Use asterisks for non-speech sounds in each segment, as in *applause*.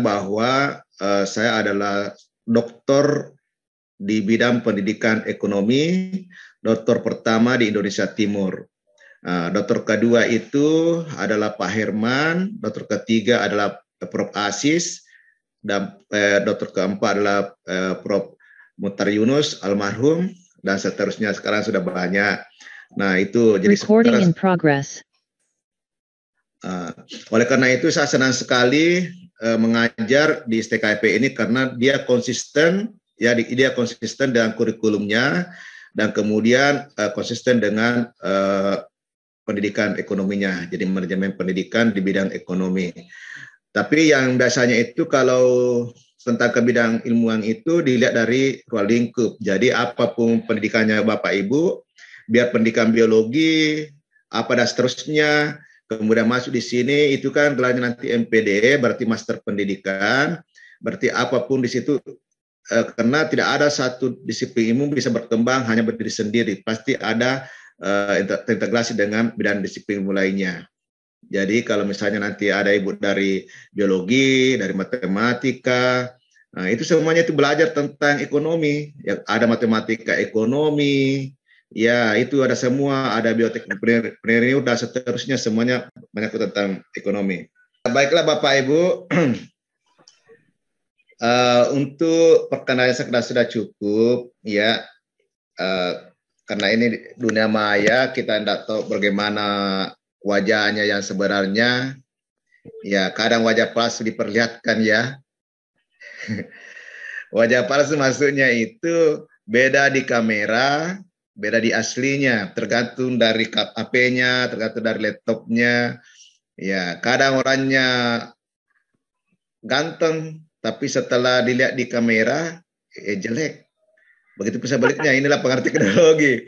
bahwa uh, saya adalah doktor di bidang pendidikan ekonomi, doktor pertama di Indonesia Timur. Uh, eh, dokter kedua itu adalah Pak Herman, dokter ketiga adalah Prof. Asis, dan uh, eh, dokter keempat adalah uh, Prof. Mutar Yunus almarhum, dan seterusnya sekarang sudah banyak. Nah itu jadi Recording in progress. Uh, oleh karena itu saya senang sekali uh, mengajar di STKIP ini karena dia konsisten ya dia konsisten dengan kurikulumnya dan kemudian uh, konsisten dengan uh, pendidikan ekonominya jadi manajemen pendidikan di bidang ekonomi tapi yang biasanya itu kalau tentang ke bidang ilmuwan itu dilihat dari ruang lingkup jadi apapun pendidikannya Bapak Ibu biar pendidikan biologi apa dan seterusnya Kemudian masuk di sini itu kan gelarnya nanti MPD berarti master pendidikan, berarti apapun di situ eh, karena tidak ada satu disiplin ilmu bisa berkembang hanya berdiri sendiri, pasti ada eh, integrasi dengan bidang disiplin ilmu lainnya. Jadi kalau misalnya nanti ada ibu dari biologi, dari matematika, nah itu semuanya itu belajar tentang ekonomi, yang ada matematika ekonomi, Ya, itu ada semua, ada biotekpreneur dan seterusnya semuanya menyangkut tentang ekonomi. Baiklah Bapak Ibu, uh, *clears throat* untuk perkenalan saya sudah cukup ya. Uh, karena ini dunia maya, kita tidak tahu bagaimana wajahnya yang sebenarnya. Ya, kadang wajah palsu diperlihatkan ya. *laughs* wajah palsu maksudnya itu beda di kamera, beda di aslinya, tergantung dari HP-nya, tergantung dari laptopnya. Ya, kadang orangnya ganteng, tapi setelah dilihat di kamera, eh jelek. Begitu baliknya *laughs* inilah pengerti teknologi.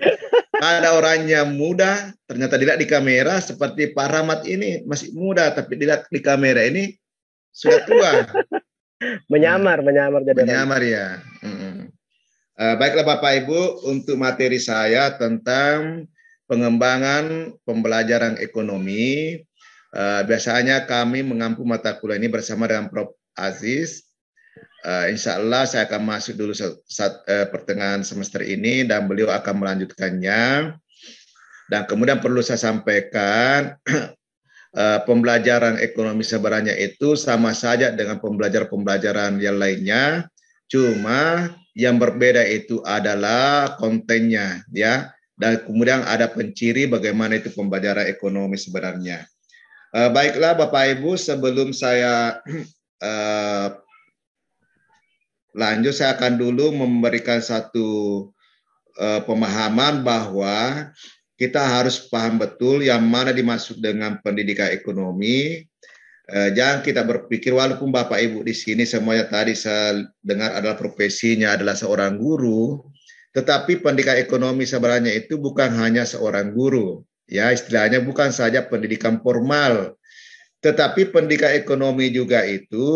Ada orangnya muda, ternyata dilihat di kamera seperti Pak Rahmat ini masih muda, tapi dilihat di kamera ini sudah tua. *laughs* Menyamar, menyamar jadi. Menyamar ya. Mm Eh, baiklah Bapak Ibu, untuk materi saya tentang pengembangan pembelajaran ekonomi, eh, biasanya kami mengampu mata kuliah ini bersama dengan Prof. Aziz. Eh, insya Allah saya akan masuk dulu saat pertengahan semester ini dan beliau akan melanjutkannya. Dan kemudian perlu saya sampaikan *clears throat* pembelajaran ekonomi sebenarnya itu sama saja dengan pembelajaran-pembelajaran yang lainnya, cuma yang berbeda itu adalah kontennya ya dan kemudian ada penciri bagaimana itu pembelajaran ekonomi sebenarnya. Uh, baiklah Bapak Ibu sebelum saya uh, *clears throat* lanjut saya akan dulu memberikan satu uh, pemahaman bahwa kita harus paham betul yang mana dimaksud dengan pendidikan ekonomi Eh, jangan kita berpikir walaupun Bapak Ibu di sini semuanya tadi saya dengar adalah profesinya adalah seorang guru, tetapi pendidikan ekonomi sebenarnya itu bukan hanya seorang guru. Ya, istilahnya bukan saja pendidikan formal. Tetapi pendidikan ekonomi juga itu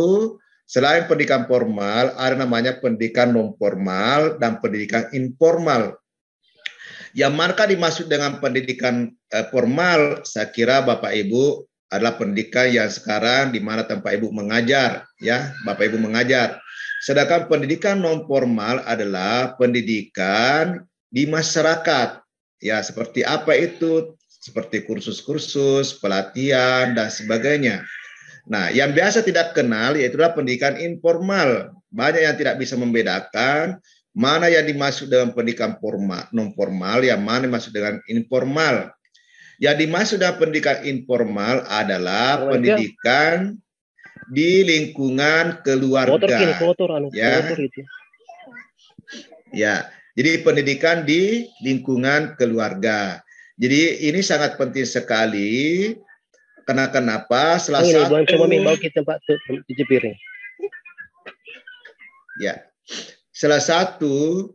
selain pendidikan formal ada namanya pendidikan non formal dan pendidikan informal. Yang marka dimaksud dengan pendidikan eh, formal, saya kira Bapak Ibu adalah pendidikan yang sekarang di mana tempat ibu mengajar, ya, bapak ibu mengajar. Sedangkan pendidikan non formal adalah pendidikan di masyarakat, ya, seperti apa itu, seperti kursus-kursus, pelatihan dan sebagainya. Nah, yang biasa tidak kenal yaitu adalah pendidikan informal. Banyak yang tidak bisa membedakan mana yang dimaksud dengan pendidikan formal, non formal, yang mana dimaksud dengan informal. Jadi maksudnya pendidikan informal adalah pendidikan di lingkungan keluarga. Kotor, kotor, anu, ya. Gitu ya. Ya, jadi pendidikan di lingkungan keluarga. Jadi ini sangat penting sekali. Karena kenapa? Salah ini, satu. Coba mau kita tempat cuci piring. Ya, salah satu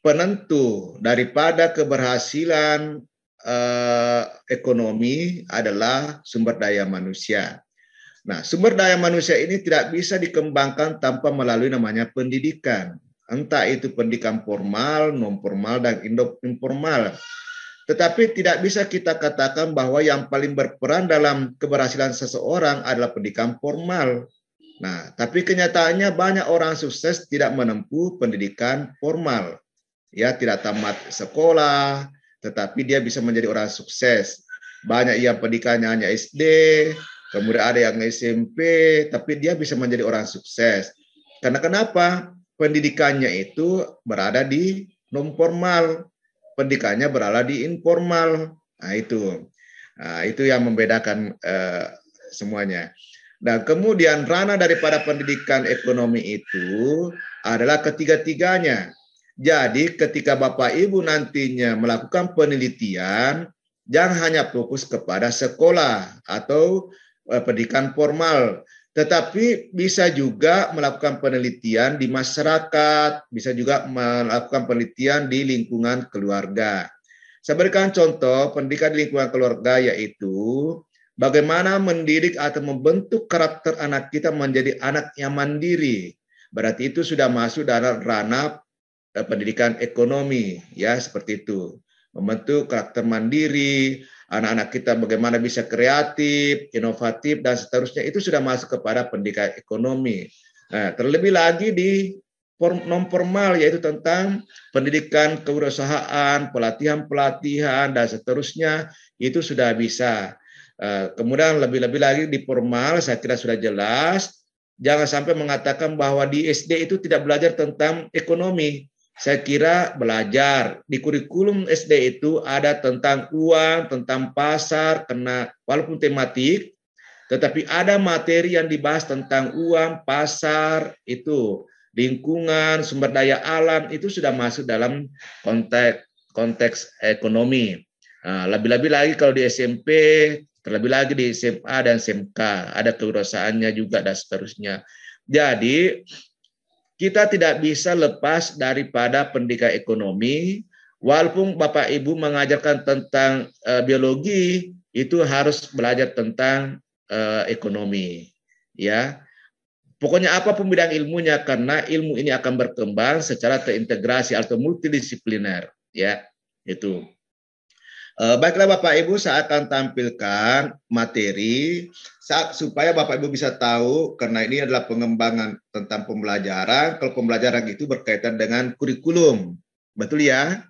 penentu daripada keberhasilan eh, ekonomi adalah sumber daya manusia. Nah, sumber daya manusia ini tidak bisa dikembangkan tanpa melalui namanya pendidikan. Entah itu pendidikan formal, non formal, dan informal. Tetapi tidak bisa kita katakan bahwa yang paling berperan dalam keberhasilan seseorang adalah pendidikan formal. Nah, tapi kenyataannya banyak orang sukses tidak menempuh pendidikan formal. Ya, tidak tamat sekolah, tetapi dia bisa menjadi orang sukses. Banyak yang pendidikannya hanya SD, kemudian ada yang SMP, tapi dia bisa menjadi orang sukses. Karena kenapa? Pendidikannya itu berada di non formal, pendidikannya berada di informal. Nah itu, nah, itu yang membedakan eh, semuanya. Dan kemudian ranah daripada pendidikan ekonomi itu adalah ketiga-tiganya jadi ketika Bapak Ibu nantinya melakukan penelitian, jangan hanya fokus kepada sekolah atau eh, pendidikan formal, tetapi bisa juga melakukan penelitian di masyarakat, bisa juga melakukan penelitian di lingkungan keluarga. Saya berikan contoh pendidikan di lingkungan keluarga yaitu bagaimana mendidik atau membentuk karakter anak kita menjadi anak yang mandiri. Berarti itu sudah masuk dalam ranah Eh, pendidikan ekonomi ya seperti itu membentuk karakter mandiri anak-anak kita bagaimana bisa kreatif inovatif dan seterusnya itu sudah masuk kepada pendidikan ekonomi nah, terlebih lagi di non formal yaitu tentang pendidikan kewirausahaan pelatihan pelatihan dan seterusnya itu sudah bisa eh, kemudian lebih-lebih lagi di formal saya kira sudah jelas jangan sampai mengatakan bahwa di SD itu tidak belajar tentang ekonomi saya kira belajar di kurikulum SD itu ada tentang uang, tentang pasar, kena walaupun tematik, tetapi ada materi yang dibahas tentang uang, pasar itu lingkungan, sumber daya alam itu sudah masuk dalam konteks konteks ekonomi. lebih nah, lebih-lebih lagi kalau di SMP, terlebih lagi di SMA dan SMK, ada kewirausahaannya juga dan seterusnya. Jadi kita tidak bisa lepas daripada pendidikan ekonomi. Walaupun Bapak Ibu mengajarkan tentang e, biologi, itu harus belajar tentang e, ekonomi. Ya, pokoknya apapun bidang ilmunya karena ilmu ini akan berkembang secara terintegrasi atau multidisipliner. Ya, itu. E, baiklah Bapak Ibu, saya akan tampilkan materi saat supaya Bapak Ibu bisa tahu karena ini adalah pengembangan tentang pembelajaran. Kalau pembelajaran itu berkaitan dengan kurikulum, betul ya?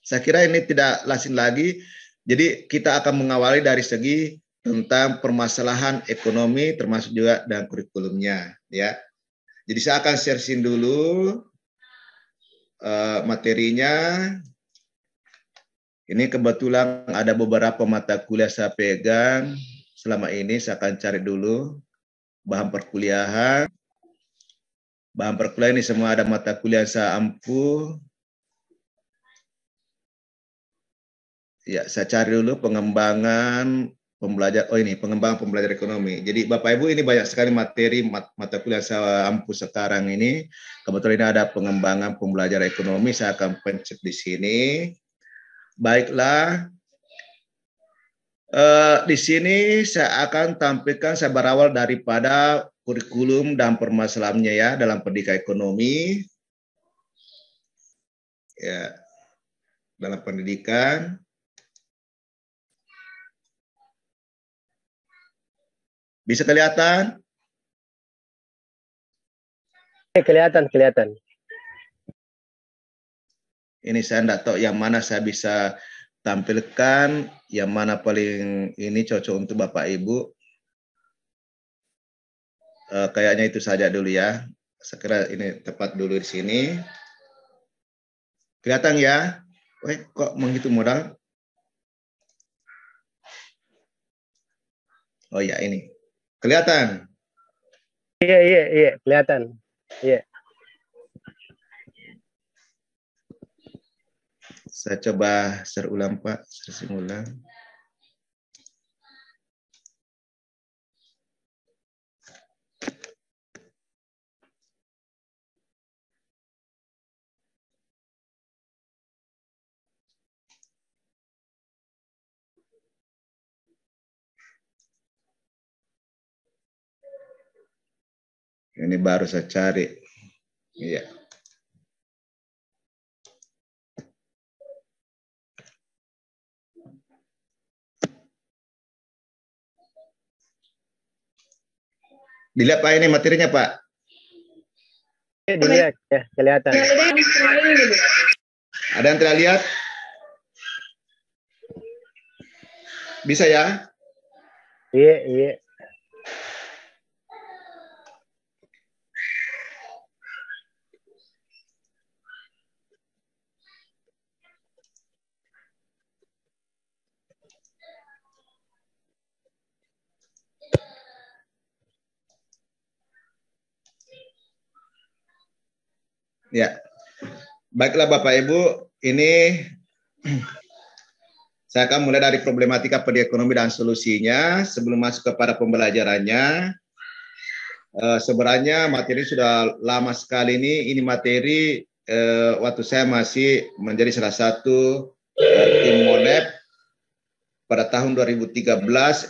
Saya kira ini tidak lasin lagi. Jadi kita akan mengawali dari segi tentang permasalahan ekonomi termasuk juga dan kurikulumnya, ya. Jadi saya akan sharein dulu uh, materinya. Ini kebetulan ada beberapa mata kuliah saya pegang selama ini saya akan cari dulu bahan perkuliahan. Bahan perkuliahan ini semua ada mata kuliah saya ampuh. Ya, saya cari dulu pengembangan pembelajar oh ini pengembangan pembelajar ekonomi. Jadi Bapak Ibu ini banyak sekali materi mat, mata kuliah saya ampuh sekarang ini. Kebetulan ini ada pengembangan pembelajar ekonomi saya akan pencet di sini. Baiklah, Uh, di sini saya akan tampilkan saya berawal daripada kurikulum dan permasalahannya ya dalam pendidikan ekonomi. Ya, dalam pendidikan. Bisa kelihatan? Ya, kelihatan, kelihatan. Ini saya tidak tahu yang mana saya bisa tampilkan yang mana paling ini cocok untuk Bapak Ibu. E, kayaknya itu saja dulu ya. Sekira ini tepat dulu di sini. Kelihatan ya? Wah, kok menghitung modal? Oh ya ini. Kelihatan? Iya, iya, iya. Kelihatan. Iya. Saya coba share ulang Pak, share ulang. Ini baru saya cari. Iya. Yeah. Dilihat Pak ini materinya Pak. Dilihat ya, kelihatan. Ada yang tidak lihat? Bisa ya? Iya, iya. Ya. Baiklah Bapak Ibu, ini *clears throat* saya akan mulai dari problematika perekonomi dan solusinya sebelum masuk kepada pembelajarannya. Uh, sebenarnya materi sudah lama sekali ini, ini materi uh, waktu saya masih menjadi salah satu uh, tim MONEP pada tahun 2013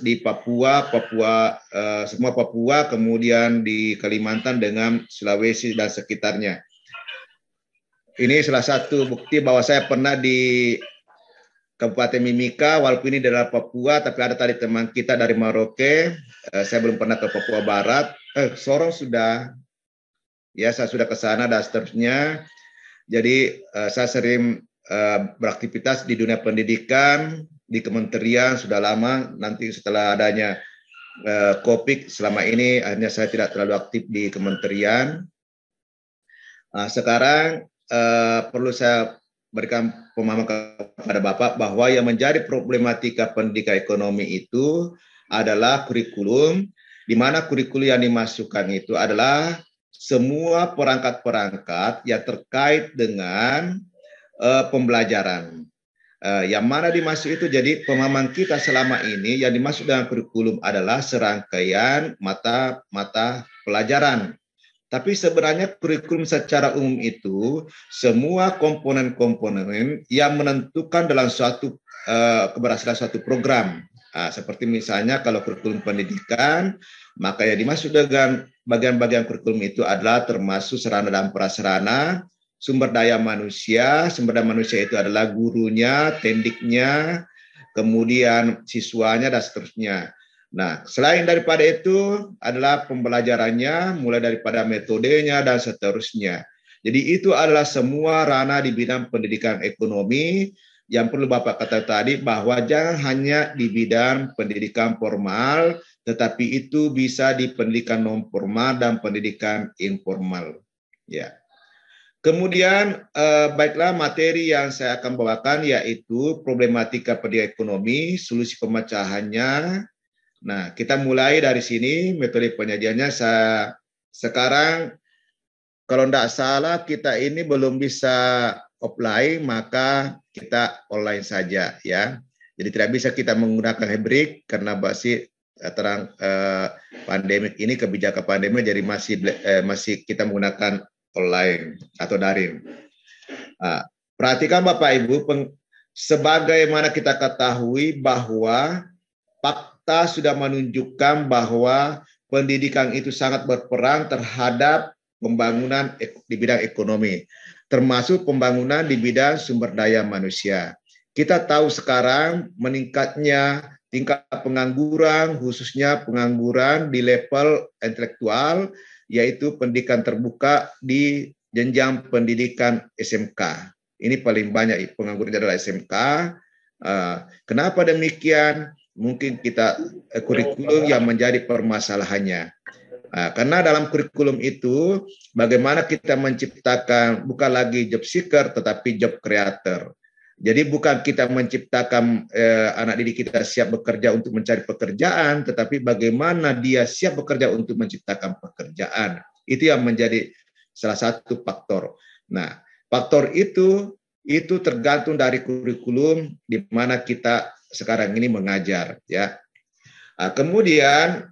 di Papua, Papua uh, semua Papua, kemudian di Kalimantan dengan Sulawesi dan sekitarnya. Ini salah satu bukti bahwa saya pernah di Kabupaten Mimika, walaupun ini dari Papua, tapi ada tadi teman kita dari Maroke. Eh, saya belum pernah ke Papua Barat. Eh, Sorong sudah. Ya, saya sudah ke sana dan seterusnya. Jadi eh, saya sering eh, beraktivitas di dunia pendidikan, di kementerian sudah lama. Nanti setelah adanya COVID Kopik selama ini, akhirnya saya tidak terlalu aktif di kementerian. Nah, sekarang Eh, perlu saya berikan pemahaman kepada Bapak bahwa yang menjadi problematika pendidikan ekonomi itu adalah kurikulum, di mana kurikulum yang dimasukkan itu adalah semua perangkat-perangkat yang terkait dengan uh, pembelajaran. Uh, yang mana dimasuk itu jadi pemahaman kita selama ini yang dimasuk dengan kurikulum adalah serangkaian mata-mata pelajaran tapi sebenarnya kurikulum secara umum itu semua komponen-komponen yang menentukan dalam suatu uh, keberhasilan suatu program. Nah, seperti misalnya kalau kurikulum pendidikan, maka yang dimaksud dengan bagian-bagian kurikulum itu adalah termasuk sarana dan prasarana, sumber daya manusia, sumber daya manusia itu adalah gurunya, tendiknya, kemudian siswanya dan seterusnya. Nah, selain daripada itu adalah pembelajarannya, mulai daripada metodenya dan seterusnya. Jadi itu adalah semua ranah di bidang pendidikan ekonomi yang perlu Bapak kata tadi bahwa jangan hanya di bidang pendidikan formal, tetapi itu bisa di pendidikan non formal dan pendidikan informal. Ya. Kemudian eh, baiklah materi yang saya akan bawakan yaitu problematika pendidikan ekonomi, solusi pemecahannya, Nah, kita mulai dari sini metode penyajiannya. Saya, sekarang kalau tidak salah kita ini belum bisa offline, maka kita online saja ya. Jadi tidak bisa kita menggunakan hybrid karena masih eh, terang eh, pandemi ini kebijakan pandemi jadi masih eh, masih kita menggunakan online atau daring. Nah, perhatikan Bapak Ibu, peng, sebagaimana kita ketahui bahwa fakta sudah menunjukkan bahwa pendidikan itu sangat berperan terhadap pembangunan di bidang ekonomi, termasuk pembangunan di bidang sumber daya manusia. Kita tahu sekarang meningkatnya tingkat pengangguran, khususnya pengangguran di level intelektual, yaitu pendidikan terbuka di jenjang pendidikan SMK. Ini paling banyak pengangguran adalah SMK. Eh, kenapa demikian? mungkin kita eh, kurikulum yang menjadi permasalahannya. Nah, karena dalam kurikulum itu bagaimana kita menciptakan bukan lagi job seeker tetapi job creator. Jadi bukan kita menciptakan eh, anak didik kita siap bekerja untuk mencari pekerjaan, tetapi bagaimana dia siap bekerja untuk menciptakan pekerjaan. Itu yang menjadi salah satu faktor. Nah, faktor itu itu tergantung dari kurikulum di mana kita sekarang ini mengajar ya. Nah, kemudian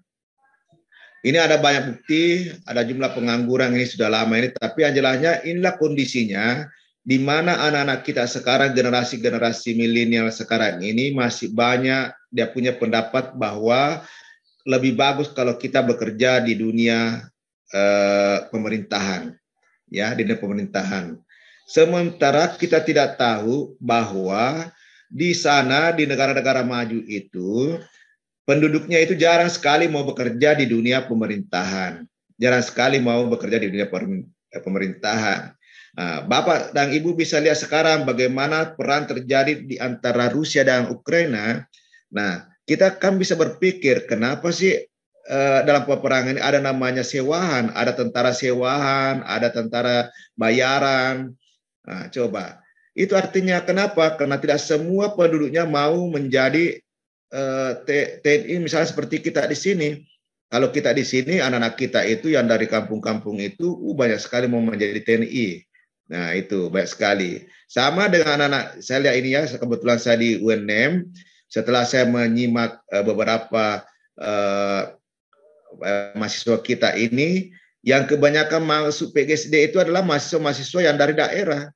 ini ada banyak bukti, ada jumlah pengangguran ini sudah lama ini, tapi jelasnya inilah kondisinya di mana anak-anak kita sekarang generasi-generasi milenial sekarang ini masih banyak dia punya pendapat bahwa lebih bagus kalau kita bekerja di dunia eh, pemerintahan ya di dunia pemerintahan. Sementara kita tidak tahu bahwa di sana di negara-negara maju itu penduduknya itu jarang sekali mau bekerja di dunia pemerintahan, jarang sekali mau bekerja di dunia eh, pemerintahan. Nah, Bapak dan Ibu bisa lihat sekarang bagaimana peran terjadi di antara Rusia dan Ukraina. Nah, kita kan bisa berpikir kenapa sih eh, dalam peperangan ini ada namanya sewahan, ada tentara sewahan, ada tentara bayaran. Nah, coba itu artinya kenapa? Karena tidak semua penduduknya mau menjadi uh, TNI misalnya seperti kita di sini. Kalau kita di sini, anak-anak kita itu yang dari kampung-kampung itu uh, banyak sekali mau menjadi TNI. Nah itu banyak sekali. Sama dengan anak-anak saya lihat ini ya, kebetulan saya di UNM. Setelah saya menyimak uh, beberapa uh, mahasiswa kita ini, yang kebanyakan masuk PGSD itu adalah mahasiswa-mahasiswa yang dari daerah.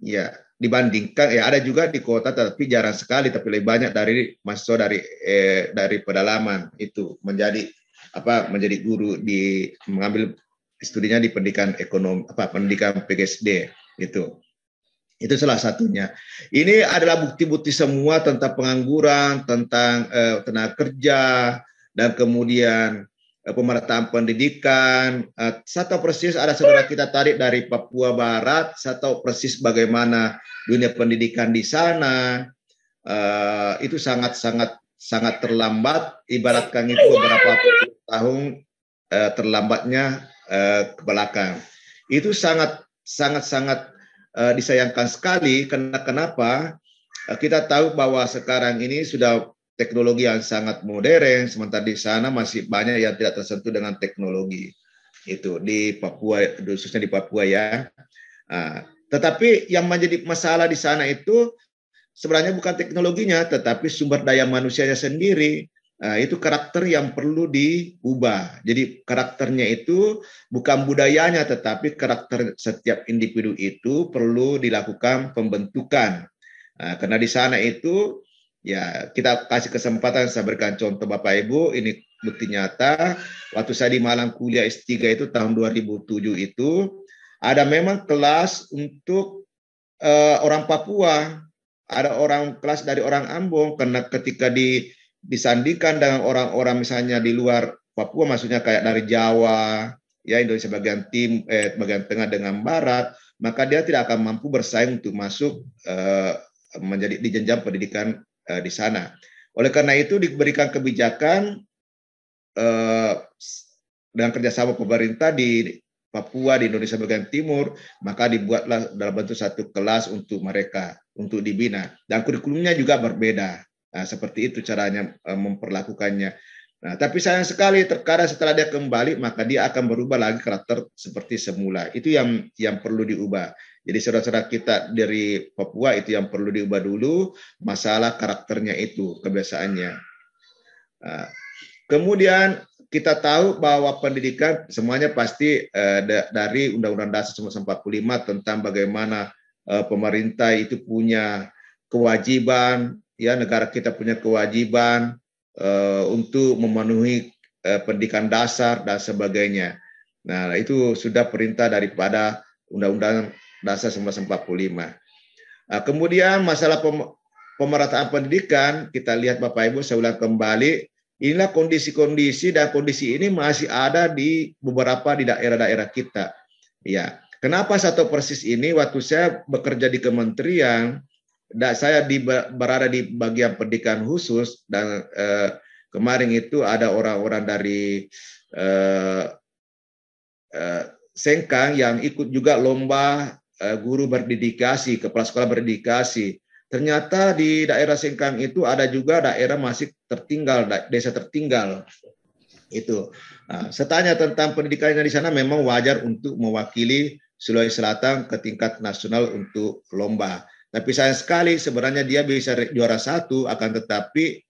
Ya, dibandingkan ya ada juga di kota tapi jarang sekali tapi lebih banyak dari mahasiswa dari eh, dari pedalaman itu menjadi apa menjadi guru di mengambil studinya di pendidikan ekonomi apa pendidikan PGSD itu itu salah satunya ini adalah bukti-bukti semua tentang pengangguran tentang eh, tenaga kerja dan kemudian Eh, pemerataan pendidikan. Eh, tahu persis ada saudara kita tarik dari Papua Barat, tahu persis bagaimana dunia pendidikan di sana. Eh, itu sangat-sangat sangat terlambat. Ibaratkan itu beberapa tahun terlambatnya ke belakang. Itu sangat sangat sangat disayangkan sekali. Karena kenapa? kita tahu bahwa sekarang ini sudah teknologi yang sangat modern, sementara di sana masih banyak yang tidak tersentuh dengan teknologi. Itu di Papua, khususnya di Papua ya. Nah, tetapi yang menjadi masalah di sana itu sebenarnya bukan teknologinya, tetapi sumber daya manusianya sendiri. Nah, itu karakter yang perlu diubah. Jadi karakternya itu bukan budayanya, tetapi karakter setiap individu itu perlu dilakukan pembentukan. Nah, karena di sana itu Ya, kita kasih kesempatan saya berikan contoh Bapak Ibu, ini bukti nyata. Waktu saya di Malang kuliah S3 itu tahun 2007 itu, ada memang kelas untuk uh, orang Papua, ada orang kelas dari orang Ambon, karena ketika di, disandikan dengan orang-orang misalnya di luar Papua, maksudnya kayak dari Jawa, ya Indonesia bagian tim, eh, bagian tengah dengan Barat, maka dia tidak akan mampu bersaing untuk masuk eh, menjadi di jenjang pendidikan uh, di sana. Oleh karena itu diberikan kebijakan uh, dengan kerjasama pemerintah di Papua, di Indonesia bagian timur, maka dibuatlah dalam bentuk satu kelas untuk mereka, untuk dibina. Dan kurikulumnya juga berbeda. Nah, seperti itu caranya eh, memperlakukannya. Nah, tapi sayang sekali terkadang setelah dia kembali maka dia akan berubah lagi karakter seperti semula. Itu yang yang perlu diubah. Jadi saudara-saudara kita dari Papua itu yang perlu diubah dulu masalah karakternya itu, kebiasaannya. Ah, kemudian kita tahu bahwa pendidikan semuanya pasti eh, dari Undang-Undang Dasar 1945 tentang bagaimana eh, pemerintah itu punya kewajiban, ya negara kita punya kewajiban eh, untuk memenuhi pendidikan dasar dan sebagainya. Nah, itu sudah perintah daripada Undang-Undang dasar 1945. Nah, kemudian masalah pemerataan pendidikan, kita lihat Bapak Ibu saya ulang kembali, inilah kondisi-kondisi dan kondisi ini masih ada di beberapa di daerah-daerah kita. Ya, kenapa satu persis ini waktu saya bekerja di kementerian dan saya di, berada di bagian pendidikan khusus dan eh, kemarin itu ada orang-orang dari eh, eh, Sengkang yang ikut juga lomba Eh, guru berdedikasi, kepala sekolah berdedikasi. Ternyata di daerah Singkang itu ada juga daerah masih tertinggal, desa tertinggal. Itu. Nah, setanya tentang pendidikannya di sana memang wajar untuk mewakili Sulawesi Selatan ke tingkat nasional untuk lomba. Tapi sayang sekali sebenarnya dia bisa juara satu, akan tetapi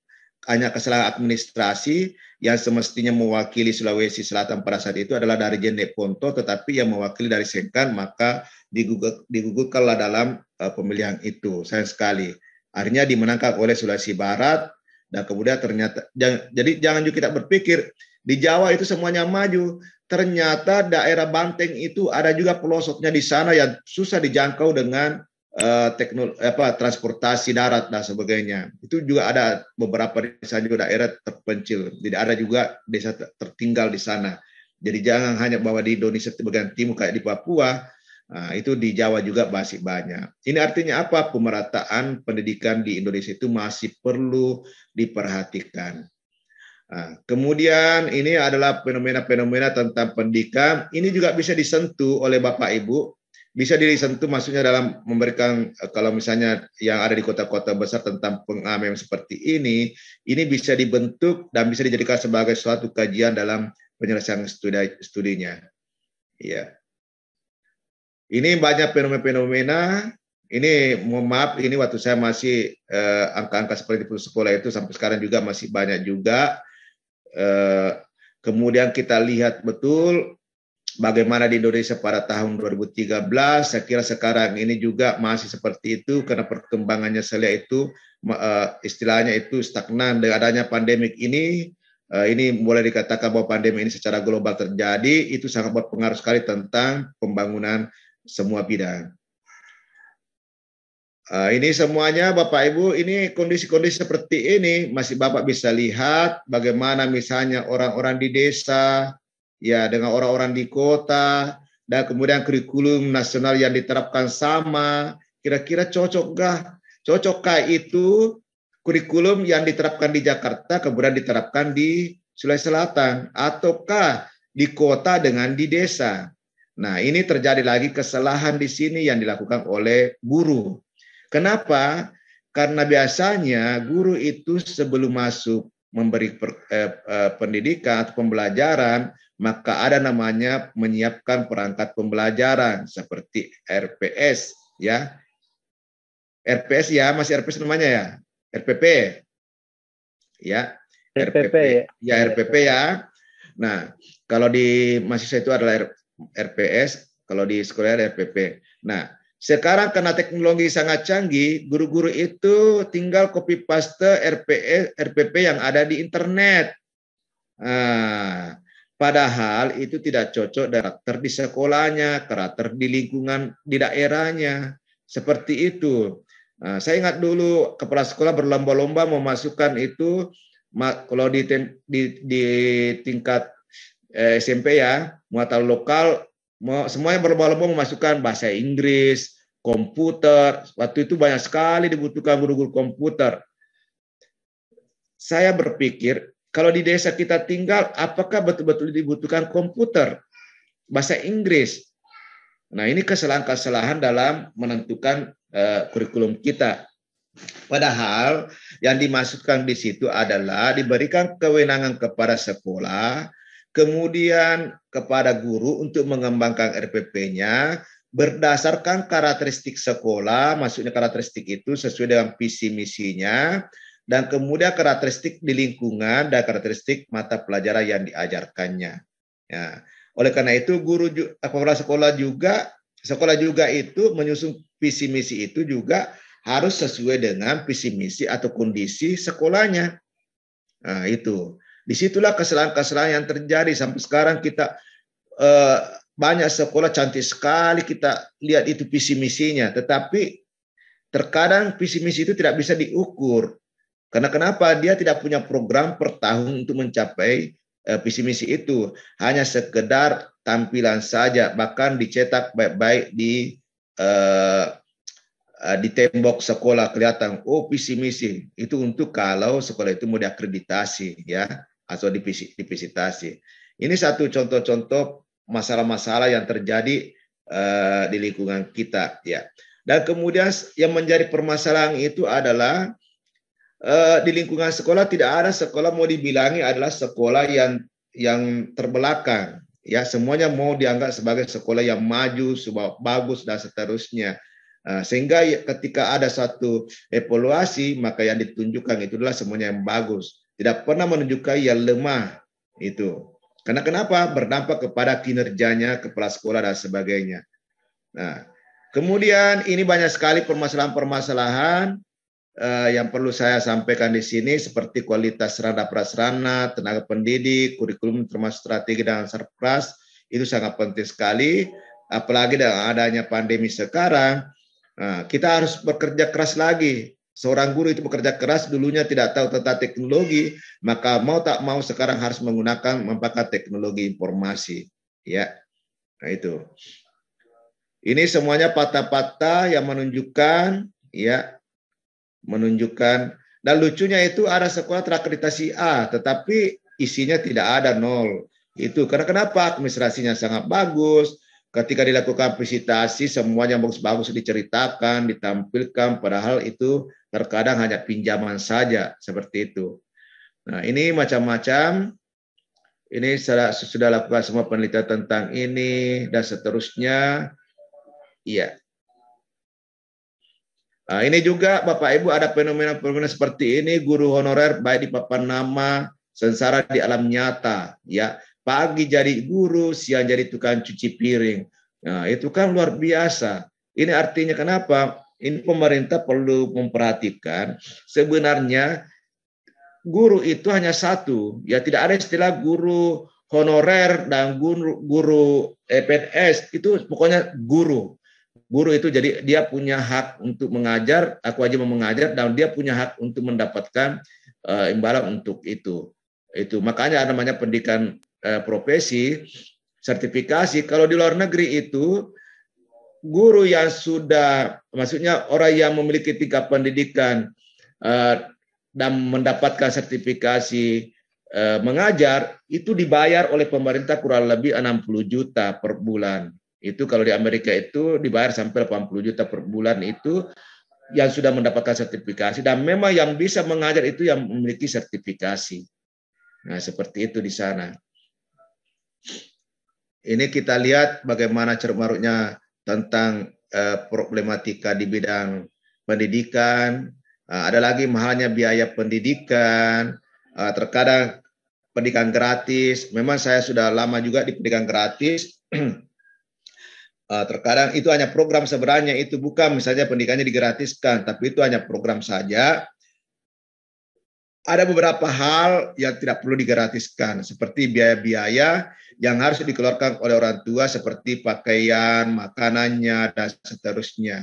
hanya kesalahan administrasi yang semestinya mewakili Sulawesi Selatan pada saat itu adalah dari Jende Ponto, tetapi yang mewakili dari Sengkan maka digugat, digugurkanlah dalam uh, pemilihan itu. Sayang sekali. Akhirnya dimenangkan oleh Sulawesi Barat dan kemudian ternyata jangan, jadi jangan juga kita berpikir di Jawa itu semuanya maju. Ternyata daerah Banteng itu ada juga pelosoknya di sana yang susah dijangkau dengan Eh, teknologi apa transportasi darat dan sebagainya. Itu juga ada beberapa desa juga daerah terpencil, tidak ada juga desa tertinggal di sana. Jadi jangan hanya bahwa di Indonesia bagian timur kayak di Papua, nah, itu di Jawa juga masih banyak. Ini artinya apa? Pemerataan pendidikan di Indonesia itu masih perlu diperhatikan. Nah, kemudian ini adalah fenomena-fenomena tentang pendidikan. Ini juga bisa disentuh oleh Bapak Ibu bisa disentuh maksudnya dalam memberikan eh, kalau misalnya yang ada di kota-kota besar tentang pengamen seperti ini, ini bisa dibentuk dan bisa dijadikan sebagai suatu kajian dalam penyelesaian studi studinya. Iya. Ini banyak fenomena-fenomena. Ini mohon maaf, ini waktu saya masih eh, angka-angka eh, seperti itu sekolah itu sampai sekarang juga masih banyak juga. Eh, kemudian kita lihat betul bagaimana di Indonesia pada tahun 2013. Saya kira sekarang ini juga masih seperti itu karena perkembangannya saya lihat itu eh, istilahnya itu stagnan dengan adanya pandemik ini. Eh, ini boleh dikatakan bahwa pandemi ini secara global terjadi, itu sangat berpengaruh sekali tentang pembangunan semua bidang. Eh, ini semuanya Bapak Ibu, ini kondisi-kondisi seperti ini masih Bapak bisa lihat bagaimana misalnya orang-orang di desa, ya dengan orang-orang di kota dan kemudian kurikulum nasional yang diterapkan sama kira-kira cocok gak cocokkah itu kurikulum yang diterapkan di Jakarta kemudian diterapkan di Sulawesi Selatan ataukah di kota dengan di desa. Nah, ini terjadi lagi kesalahan di sini yang dilakukan oleh guru. Kenapa? Karena biasanya guru itu sebelum masuk memberi per, eh, eh pendidikan atau pembelajaran maka ada namanya menyiapkan perangkat pembelajaran seperti RPS ya. RPS ya, masih RPS namanya ya. RPP. Ya. RPP, RPP ya. RPP ya. Nah, kalau di mahasiswa itu adalah RPS, kalau di sekolah RPP. Nah, sekarang karena teknologi sangat canggih, guru-guru itu tinggal copy paste RPS, RPP yang ada di internet. Nah, Padahal itu tidak cocok karakter di sekolahnya, karakter di lingkungan di daerahnya. Seperti itu. Nah, saya ingat dulu kepala sekolah berlomba-lomba memasukkan itu kalau di, di, di tingkat eh, SMP ya, muatan lokal semuanya berlomba-lomba memasukkan bahasa Inggris, komputer. Waktu itu banyak sekali dibutuhkan guru-guru komputer. Saya berpikir kalau di desa kita tinggal, apakah betul-betul dibutuhkan komputer bahasa Inggris? Nah, ini kesalahan-kesalahan dalam menentukan uh, kurikulum kita. Padahal yang dimaksudkan di situ adalah diberikan kewenangan kepada sekolah, kemudian kepada guru untuk mengembangkan RPP-nya, berdasarkan karakteristik sekolah, maksudnya karakteristik itu sesuai dengan visi misinya, dan kemudian karakteristik di lingkungan dan karakteristik mata pelajaran yang diajarkannya. Ya. Oleh karena itu guru kepala sekolah juga sekolah juga itu menyusun visi misi itu juga harus sesuai dengan visi misi atau kondisi sekolahnya. Nah, itu. Disitulah kesalahan-kesalahan yang terjadi sampai sekarang kita eh, banyak sekolah cantik sekali kita lihat itu visi misinya, tetapi terkadang visi misi itu tidak bisa diukur karena kenapa? Dia tidak punya program per tahun untuk mencapai eh, visi misi itu. Hanya sekedar tampilan saja, bahkan dicetak baik-baik di uh, di tembok sekolah kelihatan oh visi misi itu untuk kalau sekolah itu mau diakreditasi ya atau divisitasi. Ini satu contoh-contoh masalah-masalah yang terjadi uh, di lingkungan kita ya. Dan kemudian yang menjadi permasalahan itu adalah Eh, di lingkungan sekolah tidak ada sekolah mau dibilangi adalah sekolah yang yang terbelakang ya semuanya mau dianggap sebagai sekolah yang maju, bagus dan seterusnya. Eh, sehingga ya, ketika ada satu evaluasi maka yang ditunjukkan itu adalah semuanya yang bagus. Tidak pernah menunjukkan yang lemah itu. Karena kenapa? Berdampak kepada kinerjanya kepala sekolah dan sebagainya. Nah, kemudian ini banyak sekali permasalahan-permasalahan eh, yang perlu saya sampaikan di sini seperti kualitas sarana prasarana, tenaga pendidik, kurikulum termasuk strategi dan sarpras itu sangat penting sekali. Apalagi dengan adanya pandemi sekarang, nah, kita harus bekerja keras lagi. Seorang guru itu bekerja keras dulunya tidak tahu tentang teknologi, maka mau tak mau sekarang harus menggunakan memakai teknologi informasi. Ya, nah itu. Ini semuanya patah-patah yang menunjukkan ya menunjukkan dan lucunya itu ada sekolah terakreditasi A tetapi isinya tidak ada nol itu karena kenapa administrasinya sangat bagus ketika dilakukan visitasi semuanya bagus-bagus diceritakan ditampilkan padahal itu terkadang hanya pinjaman saja seperti itu nah ini macam-macam ini sudah, sudah lakukan semua penelitian tentang ini dan seterusnya. Iya. Nah, ini juga Bapak Ibu ada fenomena-fenomena seperti ini guru honorer baik di papan nama, sengsara di alam nyata ya. Pagi jadi guru, siang jadi tukang cuci piring. Nah, itu kan luar biasa. Ini artinya kenapa? Ini pemerintah perlu memperhatikan sebenarnya guru itu hanya satu, ya tidak ada istilah guru honorer dan guru guru EPNS itu pokoknya guru Guru itu jadi dia punya hak untuk mengajar, aku aja mau mengajar, dan dia punya hak untuk mendapatkan uh, imbalan untuk itu. Itu makanya namanya pendidikan uh, profesi, sertifikasi. Kalau di luar negeri itu guru yang sudah, maksudnya orang yang memiliki tiga pendidikan uh, dan mendapatkan sertifikasi mengajar itu dibayar oleh pemerintah kurang lebih 60 juta per bulan. Itu kalau di Amerika itu dibayar sampai 80 juta per bulan itu yang sudah mendapatkan sertifikasi dan memang yang bisa mengajar itu yang memiliki sertifikasi. Nah, seperti itu di sana. Ini kita lihat bagaimana cermaruknya tentang eh, problematika di bidang pendidikan. Eh, ada lagi mahalnya biaya pendidikan. Eh, terkadang pendidikan gratis. Memang saya sudah lama juga di pendidikan gratis *clears throat* Eh, terkadang itu hanya program sebenarnya itu bukan misalnya pendidikannya digratiskan tapi itu hanya program saja ada beberapa hal yang tidak perlu digratiskan seperti biaya-biaya yang harus dikeluarkan oleh orang tua seperti pakaian makanannya dan seterusnya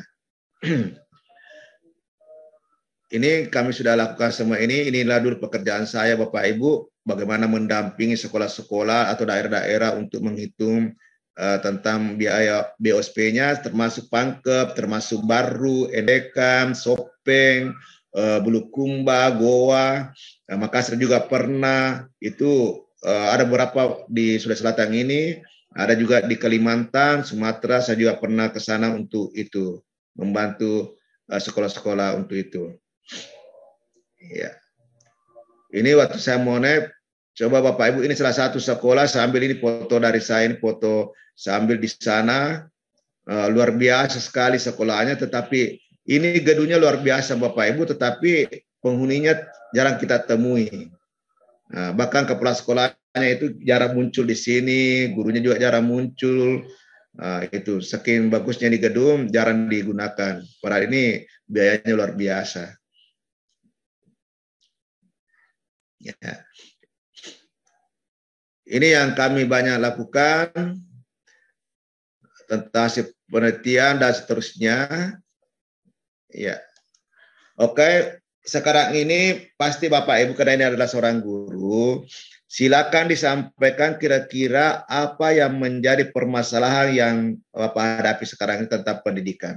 *clears throat* ini kami sudah lakukan semua ini inilah dulu pekerjaan saya Bapak Ibu bagaimana mendampingi sekolah-sekolah atau daerah-daerah untuk menghitung Eh, tentang biaya BOSP-nya termasuk Pangkep, termasuk Baru, endekan, Sopeng, uh, eh, Bulukumba, Goa, uh, Makassar juga pernah. Itu uh, ada beberapa di Sulawesi Selatan ini, ada juga di Kalimantan, Sumatera saya juga pernah ke sana untuk itu membantu sekolah-sekolah uh, untuk itu. Ya. Ini waktu saya mau naik, coba Bapak Ibu ini salah satu sekolah, sambil ambil ini foto dari saya, ini foto sambil di sana uh, luar biasa sekali sekolahnya tetapi ini gedungnya luar biasa Bapak Ibu tetapi penghuninya jarang kita temui. uh, bahkan kepala sekolahnya itu jarang muncul di sini, gurunya juga jarang muncul. uh, itu saking bagusnya di gedung jarang digunakan. Padahal ini biayanya luar biasa. Ya. Ini yang kami banyak lakukan tentang hasil penelitian dan seterusnya. Ya. Oke, sekarang ini pasti Bapak Ibu karena ini adalah seorang guru, silakan disampaikan kira-kira apa yang menjadi permasalahan yang Bapak hadapi sekarang ini tentang pendidikan.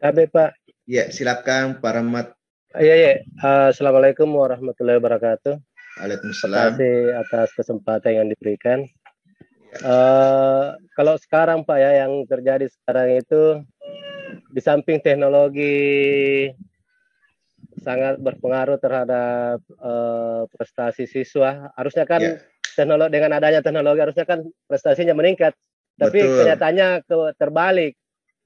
Tapi Pak. Ya, silakan Pak Rahmat. Ya ya. Assalamualaikum warahmatullahi wabarakatuh. Waalaikumsalam. Terima kasih atas kesempatan yang diberikan. Eh, kalau sekarang Pak ya yang terjadi sekarang itu di samping teknologi sangat berpengaruh terhadap uh, prestasi siswa. Harusnya kan yeah. teknologi dengan adanya teknologi harusnya kan prestasinya meningkat. Tapi Betul. kenyataannya ke, terbalik.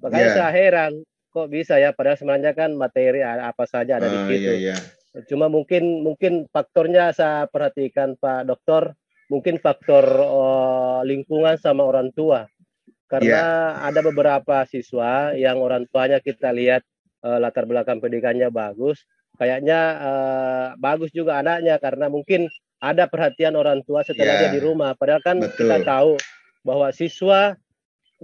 Makanya yeah. saya heran kok bisa ya padahal sebenarnya kan materi apa saja ada di ah, situ. Yeah, yeah. Cuma mungkin mungkin faktornya saya perhatikan Pak Dokter mungkin faktor uh, lingkungan sama orang tua karena yeah. ada beberapa siswa yang orang tuanya kita lihat uh, latar belakang pendidikannya bagus kayaknya uh, bagus juga anaknya karena mungkin ada perhatian orang tua setelah yeah. dia di rumah padahal kan Betul. kita tahu bahwa siswa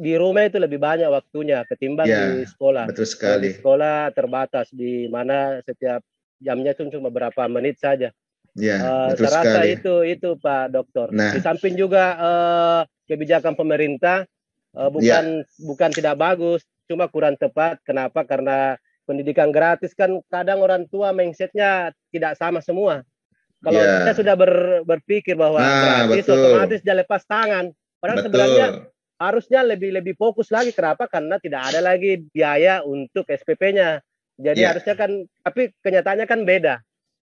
di rumah itu lebih banyak waktunya ketimbang ya, di sekolah. Betul sekali. Di sekolah terbatas di mana setiap jamnya itu cuma beberapa menit saja. Ya, uh, terasa sekali. itu itu Pak Dokter. Nah. Di samping juga uh, kebijakan pemerintah uh, bukan ya. bukan tidak bagus, cuma kurang tepat. Kenapa? Karena pendidikan gratis kan kadang orang tua mindsetnya tidak sama semua. Kalau ya. kita sudah ber, berpikir bahwa nah, gratis otomatis dia lepas tangan, padahal betul. sebenarnya harusnya lebih lebih fokus lagi. Kenapa? Karena tidak ada lagi biaya untuk SPP-nya. Jadi ya. harusnya kan, tapi kenyataannya kan beda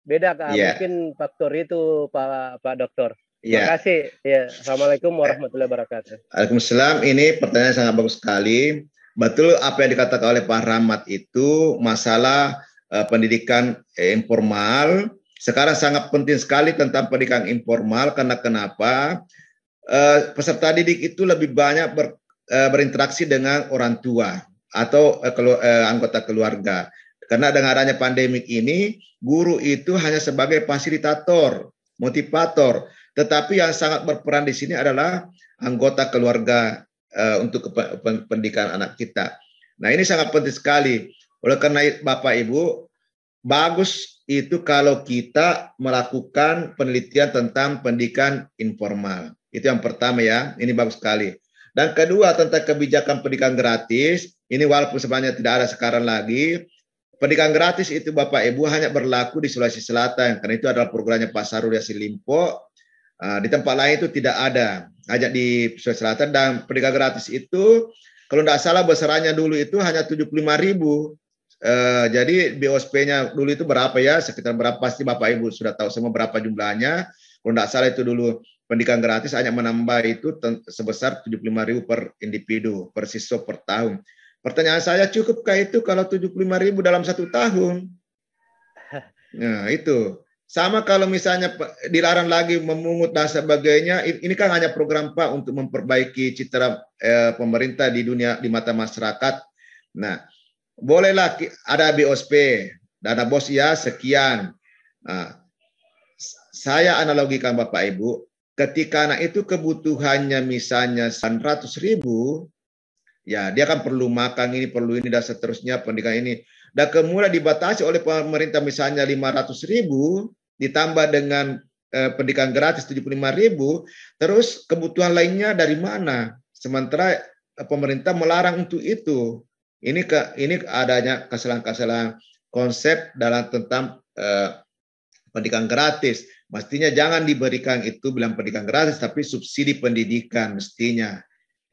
beda kak yeah. mungkin faktor itu pak pak dokter yeah. terima kasih ya yeah. assalamualaikum warahmatullahi wabarakatuh Waalaikumsalam ini pertanyaan sangat bagus sekali betul apa yang dikatakan oleh Pak Rahmat itu masalah uh, pendidikan eh, informal sekarang sangat penting sekali tentang pendidikan informal karena kenapa uh, peserta didik itu lebih banyak ber, eh, berinteraksi dengan orang tua atau uh, anggota keluarga karena dengan adanya pandemi ini, guru itu hanya sebagai fasilitator, motivator. Tetapi yang sangat berperan di sini adalah anggota keluarga uh, untuk pendidikan anak kita. Nah ini sangat penting sekali. Oleh karena Bapak Ibu, bagus itu kalau kita melakukan penelitian tentang pendidikan informal. Itu yang pertama ya, ini bagus sekali. Dan kedua tentang kebijakan pendidikan gratis, ini walaupun sebenarnya tidak ada sekarang lagi, Pendidikan gratis itu Bapak Ibu hanya berlaku di Sulawesi Selatan karena itu adalah programnya Pak Sarul Yassin Limpo. Uh, di tempat lain itu tidak ada. hanya di Sulawesi Selatan dan pendidikan gratis itu kalau tidak salah besarannya dulu itu hanya lima ribu. Uh, jadi BOSP-nya dulu itu berapa ya? Sekitar berapa pasti Bapak Ibu sudah tahu semua berapa jumlahnya. Kalau tidak salah itu dulu pendidikan gratis hanya menambah itu sebesar ribu per individu per siswa per tahun. Pertanyaan saya, cukupkah itu kalau 75 ribu dalam satu tahun? *laughs* Nah, itu. Sama kalau misalnya dilarang lagi memungut dan sebagainya, ini kan hanya program Pak untuk memperbaiki citra eh, pemerintah di dunia di mata masyarakat. Nah, bolehlah ada BOSP, dana bos ya sekian. Nah, saya analogikan Bapak Ibu, ketika anak itu kebutuhannya misalnya 100 ribu, Ya, dia kan perlu makan ini, perlu ini, dan seterusnya, pendidikan ini. Dan kemudian dibatasi oleh pemerintah misalnya 500 ribu, ditambah dengan eh, pendidikan gratis 75 ribu, terus kebutuhan lainnya dari mana? Sementara eh, pemerintah melarang untuk itu. Ini ke, ini adanya kesalahan-kesalahan konsep dalam tentang eh, pendidikan gratis. Mestinya jangan diberikan itu bilang pendidikan gratis, tapi subsidi pendidikan mestinya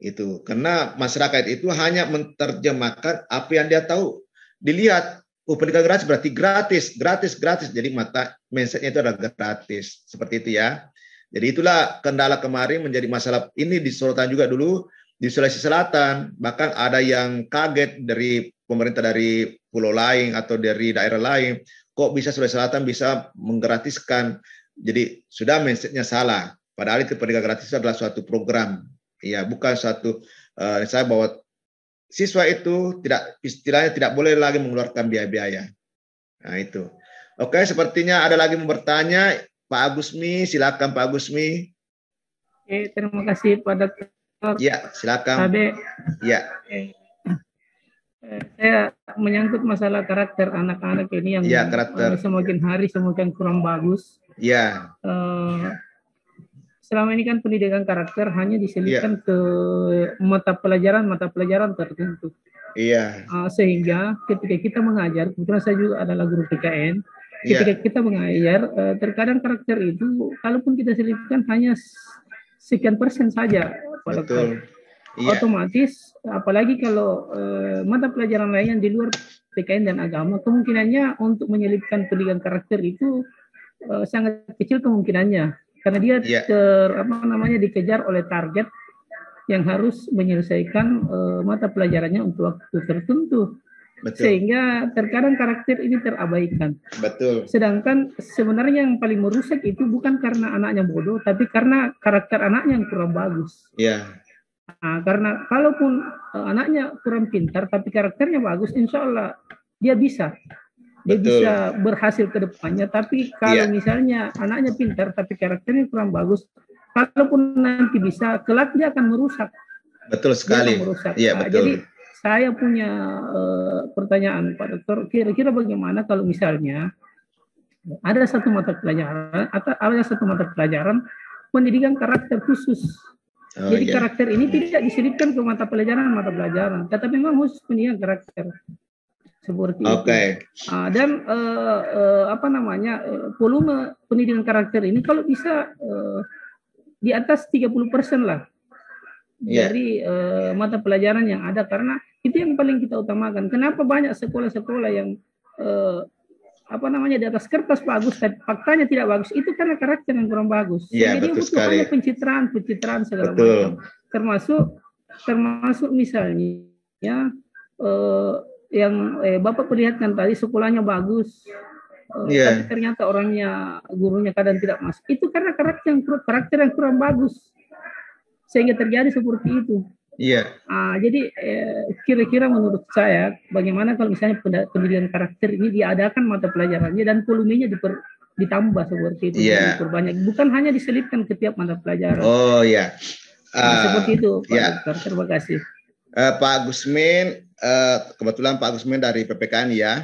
itu karena masyarakat itu hanya menerjemahkan apa yang dia tahu dilihat oh pendidikan gratis berarti gratis gratis gratis jadi mata mindsetnya itu adalah gratis seperti itu ya jadi itulah kendala kemarin menjadi masalah ini di sorotan juga dulu di Sulawesi Selatan bahkan ada yang kaget dari pemerintah dari pulau lain atau dari daerah lain kok bisa Sulawesi Selatan bisa menggratiskan jadi sudah mindsetnya salah padahal itu pendidikan gratis adalah suatu program ya bukan satu uh, saya bahwa siswa itu tidak istilahnya tidak boleh lagi mengeluarkan biaya-biaya. Nah itu. Oke, sepertinya ada lagi yang bertanya Pak Agusmi, silakan Pak Agusmi. Oke, terima kasih Pak Dokter. Ya, silakan. Ade. Ya. Saya menyangkut masalah karakter anak-anak ini yang ya, semakin hari semakin kurang bagus. Ya. Uh, selama ini kan pendidikan karakter hanya diselipkan yeah. ke mata pelajaran mata pelajaran tertentu. Iya. Yeah. Uh, sehingga ketika kita mengajar, kebetulan saya juga adalah guru PKN. Iya. Ketika yeah. kita mengajar, uh, terkadang karakter itu, kalaupun kita selipkan hanya sekian persen saja. Betul. Yeah. Otomatis, apalagi kalau uh, mata pelajaran lain yang di luar PKN dan agama, kemungkinannya untuk menyelipkan pendidikan karakter itu uh, sangat kecil kemungkinannya karena dia yeah. ter apa namanya dikejar oleh target yang harus menyelesaikan uh, mata pelajarannya untuk waktu tertentu. Betul. Sehingga terkadang karakter ini terabaikan. Betul. Sedangkan sebenarnya yang paling merusak itu bukan karena anaknya bodoh, tapi karena karakter anaknya yang kurang bagus. Ya. Nah, karena kalaupun eh, anaknya kurang pintar, tapi karakternya bagus, insya Allah dia bisa dia bisa berhasil ke depannya. Tapi kalau yeah. misalnya anaknya pintar tapi karakternya kurang bagus, kalaupun nanti bisa, kelak dia akan merusak. Betul sekali. merusak. Yeah, iya, betul. Jadi saya punya uh, pertanyaan Pak Dokter, kira-kira bagaimana kalau misalnya ada satu mata pelajaran atau ada satu mata pelajaran pendidikan karakter khusus. Oh, Jadi yeah. karakter ini tidak diselipkan ke mata pelajaran mata pelajaran, tetapi memang khusus pendidikan karakter seperti okay. Ah, itu. dan uh, uh, apa namanya eh, volume pendidikan karakter ini kalau bisa uh, di atas 30 persen lah yeah. dari uh, mata pelajaran yang ada karena itu yang paling kita utamakan. Kenapa banyak sekolah-sekolah yang uh, apa namanya di atas kertas bagus tapi faktanya tidak bagus itu karena karakter yang kurang bagus. ya, Jadi betul butuh sekali. pencitraan, pencitraan segala betul. macam. Termasuk termasuk misalnya ya eh, yang eh, Bapak perlihatkan tadi sekolahnya bagus, yeah. Iya. tapi ternyata orangnya gurunya kadang tidak masuk. Itu karena karakter yang karakter yang kurang bagus sehingga terjadi seperti itu. Iya. Yeah. Nah, jadi kira eh, kira-kira menurut saya bagaimana kalau misalnya pendidikan karakter ini diadakan mata pelajarannya dan volumenya diper, ditambah seperti itu yeah. diperbanyak bukan hanya diselipkan ke tiap mata pelajaran. Oh ya. Yeah. Uh, seperti itu Pak yeah. Dokter. Terima kasih. Eh, Pak Gusmin, eh, kebetulan Pak Gusmin dari PPKN ya.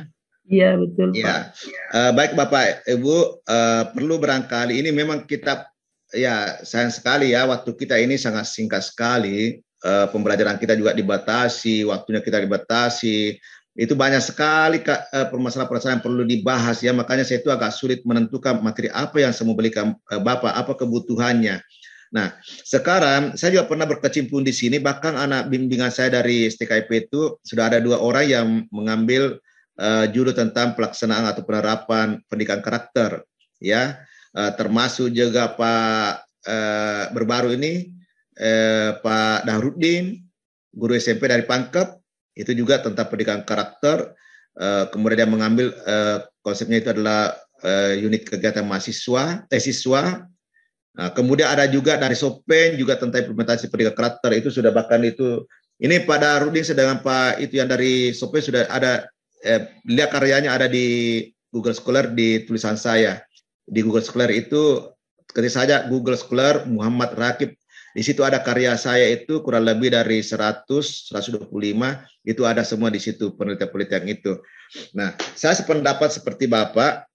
Iya betul. Iya. Eh, baik Bapak Ibu, eh, perlu berangkali ini memang kita ya sayang sekali ya waktu kita ini sangat singkat sekali. Uh, pembelajaran kita juga dibatasi, waktunya kita dibatasi. Itu banyak sekali eh, permasalahan-permasalahan yang perlu dibahas ya. Makanya saya itu agak sulit menentukan materi apa yang saya mau belikan uh, Bapak, apa kebutuhannya. Nah, sekarang saya juga pernah berkecimpung di sini, bahkan anak bimbingan saya dari STKIP itu sudah ada dua orang yang mengambil uh, judul tentang pelaksanaan atau penerapan pendidikan karakter, ya, uh, termasuk juga Pak uh, Berbaru ini, uh, Pak Dahrudin, guru SMP dari Pangkep, itu juga tentang pendidikan karakter. Uh, kemudian dia mengambil uh, konsepnya itu adalah uh, unit kegiatan mahasiswa, eh, siswa, Nah, kemudian ada juga dari Sopen juga tentang implementasi pendidikan karakter itu sudah bahkan itu ini pada Rudi sedangkan Pak itu yang dari Sopen sudah ada eh, lihat karyanya ada di Google Scholar di tulisan saya. Di Google Scholar itu ketik saja Google Scholar Muhammad Rakib di situ ada karya saya itu kurang lebih dari 100 125 itu ada semua di situ penelitian-penelitian itu. Nah, saya sependapat seperti Bapak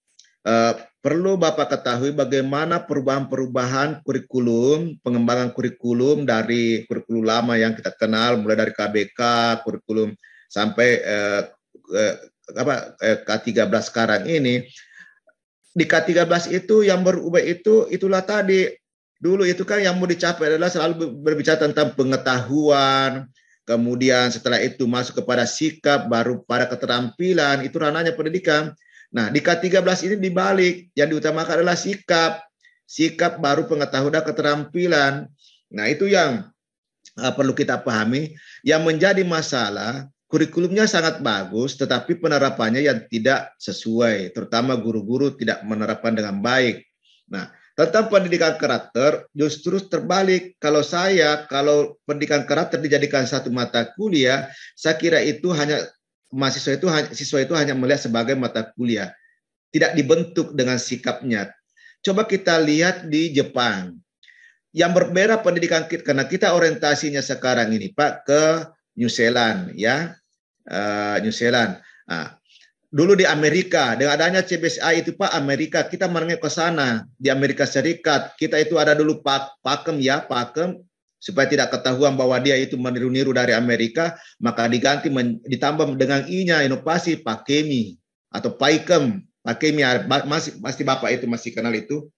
Eh, perlu Bapak ketahui bagaimana perubahan-perubahan kurikulum, pengembangan kurikulum dari kurikulum lama yang kita kenal, mulai dari KBK, kurikulum sampai eh, eh, apa K13 sekarang ini. Di K13 itu yang berubah itu itulah tadi dulu itu kan yang mau dicapai adalah selalu berbicara tentang pengetahuan, kemudian setelah itu masuk kepada sikap, baru pada keterampilan, itu ranahnya pendidikan. Nah, di K13 ini dibalik, yang diutamakan adalah sikap. Sikap baru pengetahuan dan keterampilan. Nah, itu yang uh, perlu kita pahami. Yang menjadi masalah, kurikulumnya sangat bagus, tetapi penerapannya yang tidak sesuai, terutama guru-guru tidak menerapkan dengan baik. Nah, tentang pendidikan karakter justru terbalik. Kalau saya, kalau pendidikan karakter dijadikan satu mata kuliah, saya kira itu hanya mahasiswa itu siswa itu hanya melihat sebagai mata kuliah, tidak dibentuk dengan sikapnya. Coba kita lihat di Jepang. Yang berbeda pendidikan kita karena kita orientasinya sekarang ini Pak ke New Zealand ya. Uh, New Zealand. Nah, dulu di Amerika dengan adanya CBSA itu Pak Amerika kita merengek ke sana di Amerika Serikat kita itu ada dulu pak pakem ya pakem supaya tidak ketahuan bahwa dia itu meniru-niru dari Amerika, maka diganti men, ditambah dengan i-nya inovasi pakemi atau paikem. Pakemi ah, masih pasti Bapak itu masih kenal itu.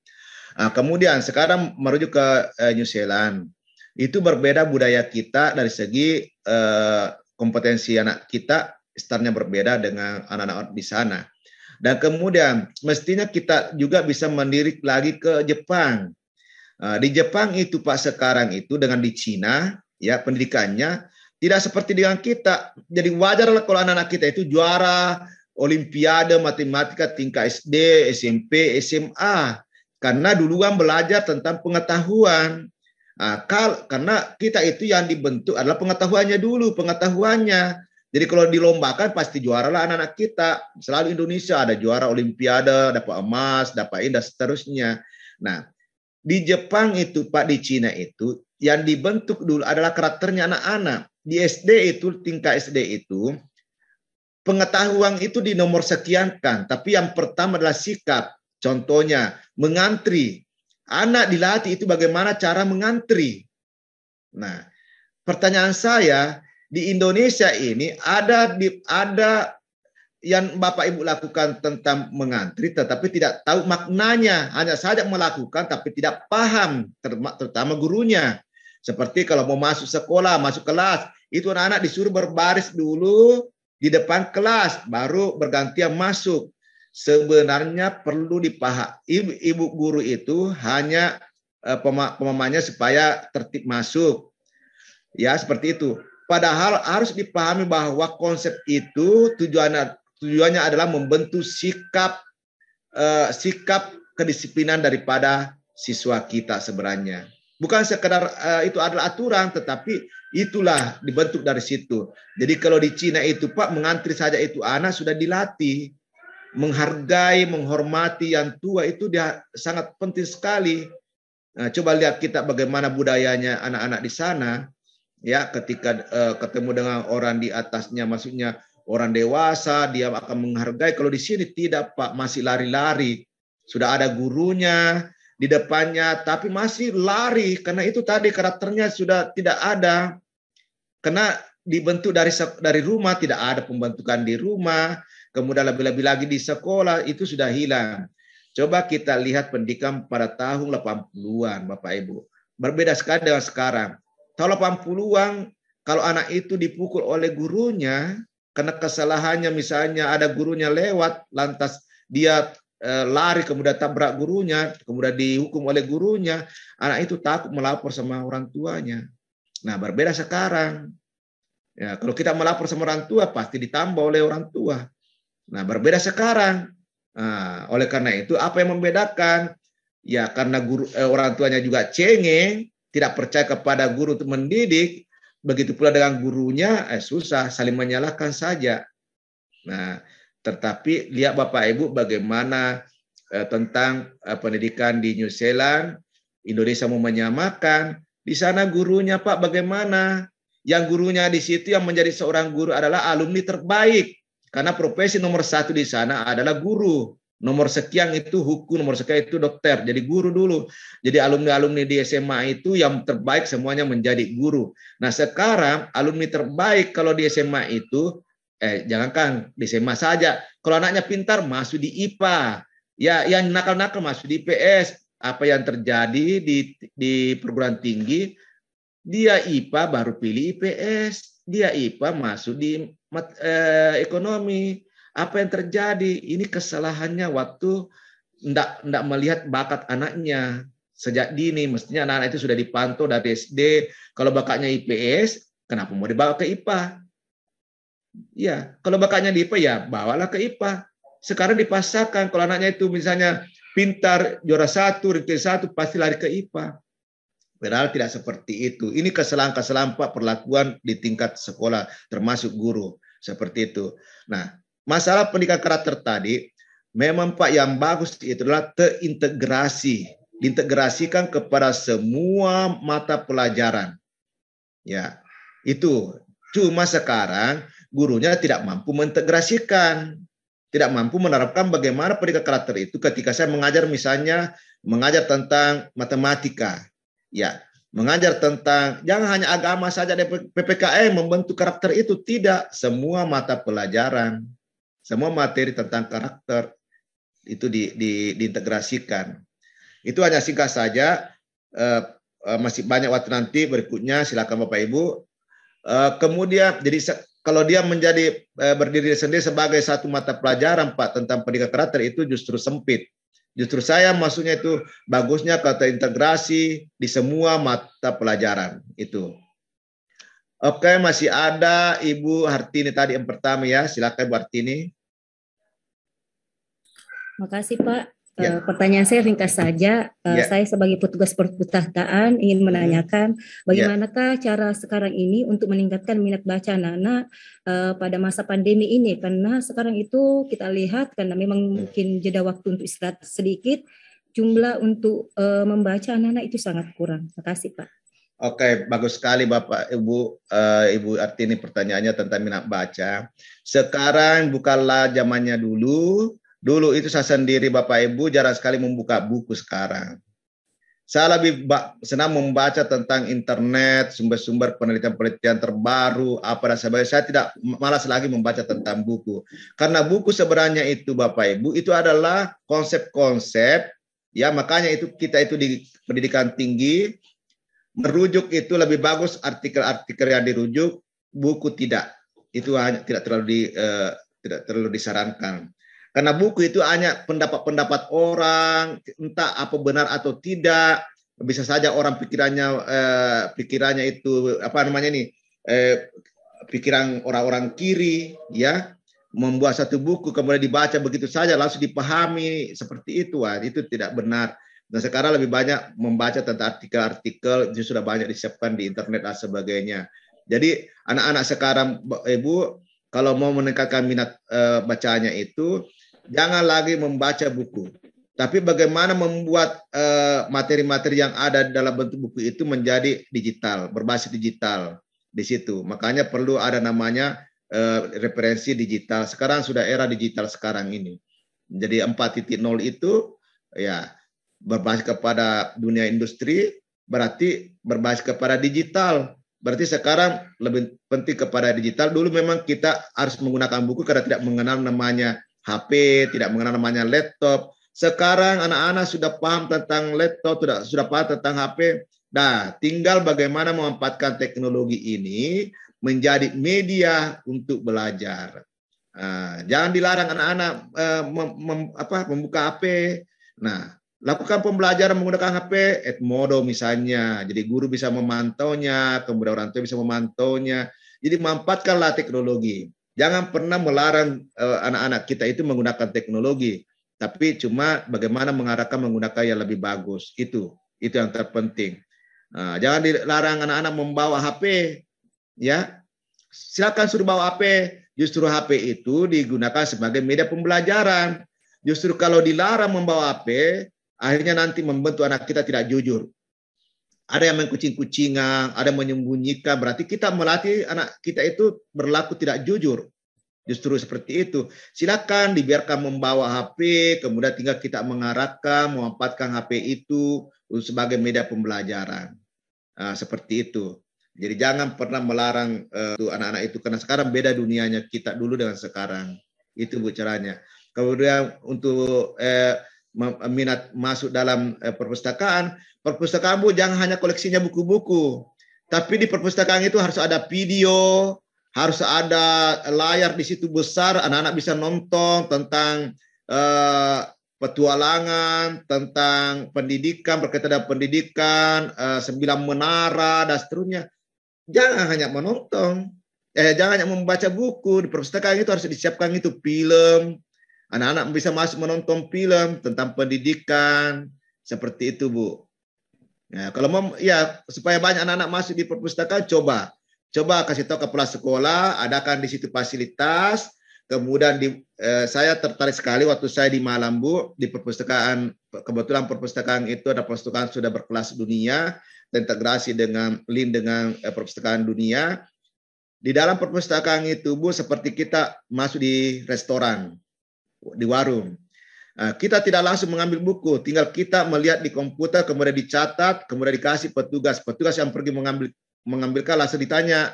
Nah, kemudian sekarang merujuk ke eh, New Zealand. Itu berbeda budaya kita dari segi eh, kompetensi anak kita standarnya berbeda dengan anak-anak di sana. Dan kemudian mestinya kita juga bisa mendirik lagi ke Jepang Eh, di Jepang itu Pak sekarang itu dengan di Cina ya pendidikannya tidak seperti dengan kita. Jadi wajarlah kalau anak-anak kita itu juara olimpiade matematika tingkat SD, SMP, SMA karena duluan belajar tentang pengetahuan. Nah, kal karena kita itu yang dibentuk adalah pengetahuannya dulu, pengetahuannya. Jadi kalau dilombakan pasti juara lah anak-anak kita. Selalu Indonesia ada juara olimpiade, dapat emas, dapat indah dan seterusnya. Nah, di Jepang itu, Pak, di Cina itu, yang dibentuk dulu adalah karakternya anak-anak. Di SD itu, tingkat SD itu, pengetahuan itu di nomor sekiankan. Tapi yang pertama adalah sikap. Contohnya, mengantri. Anak dilatih itu bagaimana cara mengantri. Nah, pertanyaan saya, di Indonesia ini ada ada yang Bapak Ibu lakukan tentang mengantri tetapi tidak tahu maknanya, hanya saja melakukan tapi tidak paham terutama gurunya. Seperti kalau mau masuk sekolah, masuk kelas, itu anak-anak disuruh berbaris dulu di depan kelas baru bergantian masuk. Sebenarnya perlu dipahami ibu, ibu guru itu hanya uh, pemahamannya supaya tertib masuk. Ya, seperti itu. Padahal harus dipahami bahwa konsep itu tujuannya tujuannya adalah membentuk sikap eh, sikap kedisiplinan daripada siswa kita sebenarnya. Bukan sekedar uh, itu adalah aturan, tetapi itulah dibentuk dari situ. Jadi kalau di Cina itu Pak mengantri saja itu anak sudah dilatih menghargai, menghormati yang tua itu dia sangat penting sekali. Nah, coba lihat kita bagaimana budayanya anak-anak di sana, ya ketika uh, ketemu dengan orang di atasnya, maksudnya orang dewasa, dia akan menghargai. Kalau di sini tidak, Pak, masih lari-lari. Sudah ada gurunya di depannya, tapi masih lari karena itu tadi karakternya sudah tidak ada. Karena dibentuk dari dari rumah tidak ada pembentukan di rumah, kemudian lebih-lebih lagi di sekolah itu sudah hilang. Coba kita lihat pendidikan pada tahun 80-an, Bapak Ibu. Berbeda sekali dengan sekarang. Tahun 80-an, kalau anak itu dipukul oleh gurunya, karena kesalahannya misalnya ada gurunya lewat lantas dia e, lari kemudian tabrak gurunya kemudian dihukum oleh gurunya anak itu takut melapor sama orang tuanya nah berbeda sekarang ya kalau kita melapor sama orang tua pasti ditambah oleh orang tua nah berbeda sekarang nah, oleh karena itu apa yang membedakan ya karena guru eh, orang tuanya juga cengeng tidak percaya kepada guru untuk mendidik Begitu pula dengan gurunya, eh, susah saling menyalahkan saja. Nah, tetapi lihat Bapak Ibu bagaimana eh, tentang eh, pendidikan di New Zealand, Indonesia mau menyamakan. Di sana gurunya Pak bagaimana? Yang gurunya di situ yang menjadi seorang guru adalah alumni terbaik. Karena profesi nomor satu di sana adalah guru. Nomor sekian itu hukum, nomor sekian itu dokter. Jadi guru dulu. Jadi alumni-alumni di SMA itu yang terbaik semuanya menjadi guru. Nah sekarang alumni terbaik kalau di SMA itu, eh jangankan di SMA saja. Kalau anaknya pintar masuk di IPA. Ya yang nakal-nakal masuk di IPS. Apa yang terjadi di, di perguruan tinggi, dia IPA baru pilih IPS. Dia IPA masuk di eh, ekonomi apa yang terjadi? Ini kesalahannya waktu ndak ndak melihat bakat anaknya sejak dini. Mestinya anak-anak itu sudah dipantau dari SD. Kalau bakatnya IPS, kenapa mau dibawa ke IPA? Ya, kalau bakatnya di IPA ya bawalah ke IPA. Sekarang dipasarkan kalau anaknya itu misalnya pintar juara satu, ranking satu, pasti lari ke IPA. Padahal tidak seperti itu. Ini kesalahan-kesalahan perlakuan di tingkat sekolah, termasuk guru. Seperti itu. Nah, masalah pendidikan karakter tadi memang Pak yang bagus itu adalah terintegrasi, diintegrasikan kepada semua mata pelajaran. Ya, itu. Cuma sekarang gurunya tidak mampu mengintegrasikan, tidak mampu menerapkan bagaimana pendidikan karakter itu ketika saya mengajar misalnya mengajar tentang matematika. Ya, mengajar tentang jangan hanya agama saja dari PPKM membentuk karakter itu tidak semua mata pelajaran semua materi tentang karakter itu di, di, diintegrasikan. Itu hanya singkat saja. Uh, uh, masih banyak waktu nanti berikutnya silakan Bapak Ibu. Uh, kemudian jadi kalau dia menjadi berdiri sendiri sebagai satu mata pelajaran Pak tentang pendidikan karakter itu justru sempit. Justru saya maksudnya itu bagusnya kata integrasi di semua mata pelajaran itu. Oke, masih ada Ibu Hartini tadi yang pertama ya. Silakan Bu Hartini. Makasih Pak. Ya. Eh, pertanyaan saya ringkas saja. Eh, ya. Saya sebagai petugas perpustakaan ingin hmm. menanyakan ya. bagaimanakah ya. cara sekarang ini untuk meningkatkan minat baca anak-anak eh, pada masa pandemi ini? Karena sekarang itu kita lihat karena memang hmm. mungkin jeda waktu untuk istirahat sedikit, jumlah untuk membaca anak-anak itu sangat kurang. Terima kasih Pak. Oke, bagus sekali Bapak Ibu. Uh, Ibu Artini pertanyaannya tentang minat baca. Sekarang bukanlah zamannya dulu. Dulu itu saya sendiri Bapak Ibu jarang sekali membuka buku sekarang. Saya lebih senang membaca tentang internet, sumber-sumber penelitian-penelitian terbaru, apa dan sebagainya. Saya tidak malas lagi membaca tentang buku. Karena buku sebenarnya itu Bapak Ibu, itu adalah konsep-konsep Ya, makanya itu kita itu di pendidikan tinggi merujuk itu lebih bagus artikel-artikel yang dirujuk, buku tidak. Itu hanya tidak terlalu di, uh, tidak terlalu disarankan. Karena buku itu hanya pendapat-pendapat orang, entah apa benar atau tidak. Bisa saja orang pikirannya eh, pikirannya itu apa namanya ini eh, pikiran orang-orang kiri, ya membuat satu buku kemudian dibaca begitu saja langsung dipahami seperti itu, wah itu tidak benar nah sekarang lebih banyak membaca tentang artikel-artikel itu sudah banyak disiapkan di internet dan sebagainya. Jadi anak-anak sekarang Ibu kalau mau meningkatkan minat e, bacanya itu jangan lagi membaca buku, tapi bagaimana membuat eh, materi-materi yang ada dalam bentuk buku itu menjadi digital, berbasis digital di situ. Makanya perlu ada namanya e, referensi digital. Sekarang sudah era digital sekarang ini. Jadi 4.0 itu ya berbasis kepada dunia industri berarti berbasis kepada digital. Berarti sekarang lebih penting kepada digital. Dulu memang kita harus menggunakan buku karena tidak mengenal namanya HP, tidak mengenal namanya laptop. Sekarang anak-anak sudah paham tentang laptop, sudah sudah paham tentang HP. Nah, tinggal bagaimana memanfaatkan teknologi ini menjadi media untuk belajar. Nah, jangan dilarang anak-anak eh, mem, mem, apa, membuka HP. Nah, Lakukan pembelajaran menggunakan HP Edmodo misalnya. Jadi guru bisa memantaunya, kemudian orang tua bisa memantaunya. Jadi manfaatkanlah teknologi. Jangan pernah melarang anak eh, anak-anak kita itu menggunakan teknologi, tapi cuma bagaimana mengarahkan menggunakan yang lebih bagus. Itu itu yang terpenting. Nah, jangan dilarang anak-anak membawa HP ya. Silakan suruh bawa HP. Justru HP itu digunakan sebagai media pembelajaran. Justru kalau dilarang membawa HP, Akhirnya nanti membentuk anak kita tidak jujur. Ada yang mengkucing-kucingan, ada yang menyembunyikan. Berarti kita melatih anak kita itu berlaku tidak jujur. Justru seperti itu. Silakan dibiarkan membawa HP, kemudian tinggal kita mengarahkan, memanfaatkan HP itu sebagai media pembelajaran. Nah, seperti itu. Jadi jangan pernah melarang anak eh, anak-anak itu karena sekarang beda dunianya kita dulu dengan sekarang. Itu bu Kemudian untuk eh, minat masuk dalam eh, perpustakaan perpustakaan, bu jangan hanya koleksinya buku-buku, tapi di perpustakaan itu harus ada video, harus ada layar di situ besar, anak-anak bisa nonton tentang eh, petualangan, tentang pendidikan berkaitan dengan pendidikan, eh, sembilan menara dan seterusnya. Jangan hanya menonton, eh, jangan hanya membaca buku di perpustakaan itu harus disiapkan itu film, Anak-anak bisa masuk menonton film tentang pendidikan seperti itu, Bu. ya kalau mau ya supaya banyak anak-anak masuk di perpustakaan, coba coba kasih tahu kepala sekolah, adakan di situ fasilitas. Kemudian di, eh, saya tertarik sekali waktu saya di Bu, di perpustakaan kebetulan perpustakaan itu ada perpustakaan sudah berkelas dunia, terintegrasi dengan link dengan eh, perpustakaan dunia. Di dalam perpustakaan itu Bu seperti kita masuk di restoran di warung. Ah, kita tidak langsung mengambil buku, tinggal kita melihat di komputer, kemudian dicatat, kemudian dikasih petugas. Petugas yang pergi mengambil mengambilkan langsung ditanya,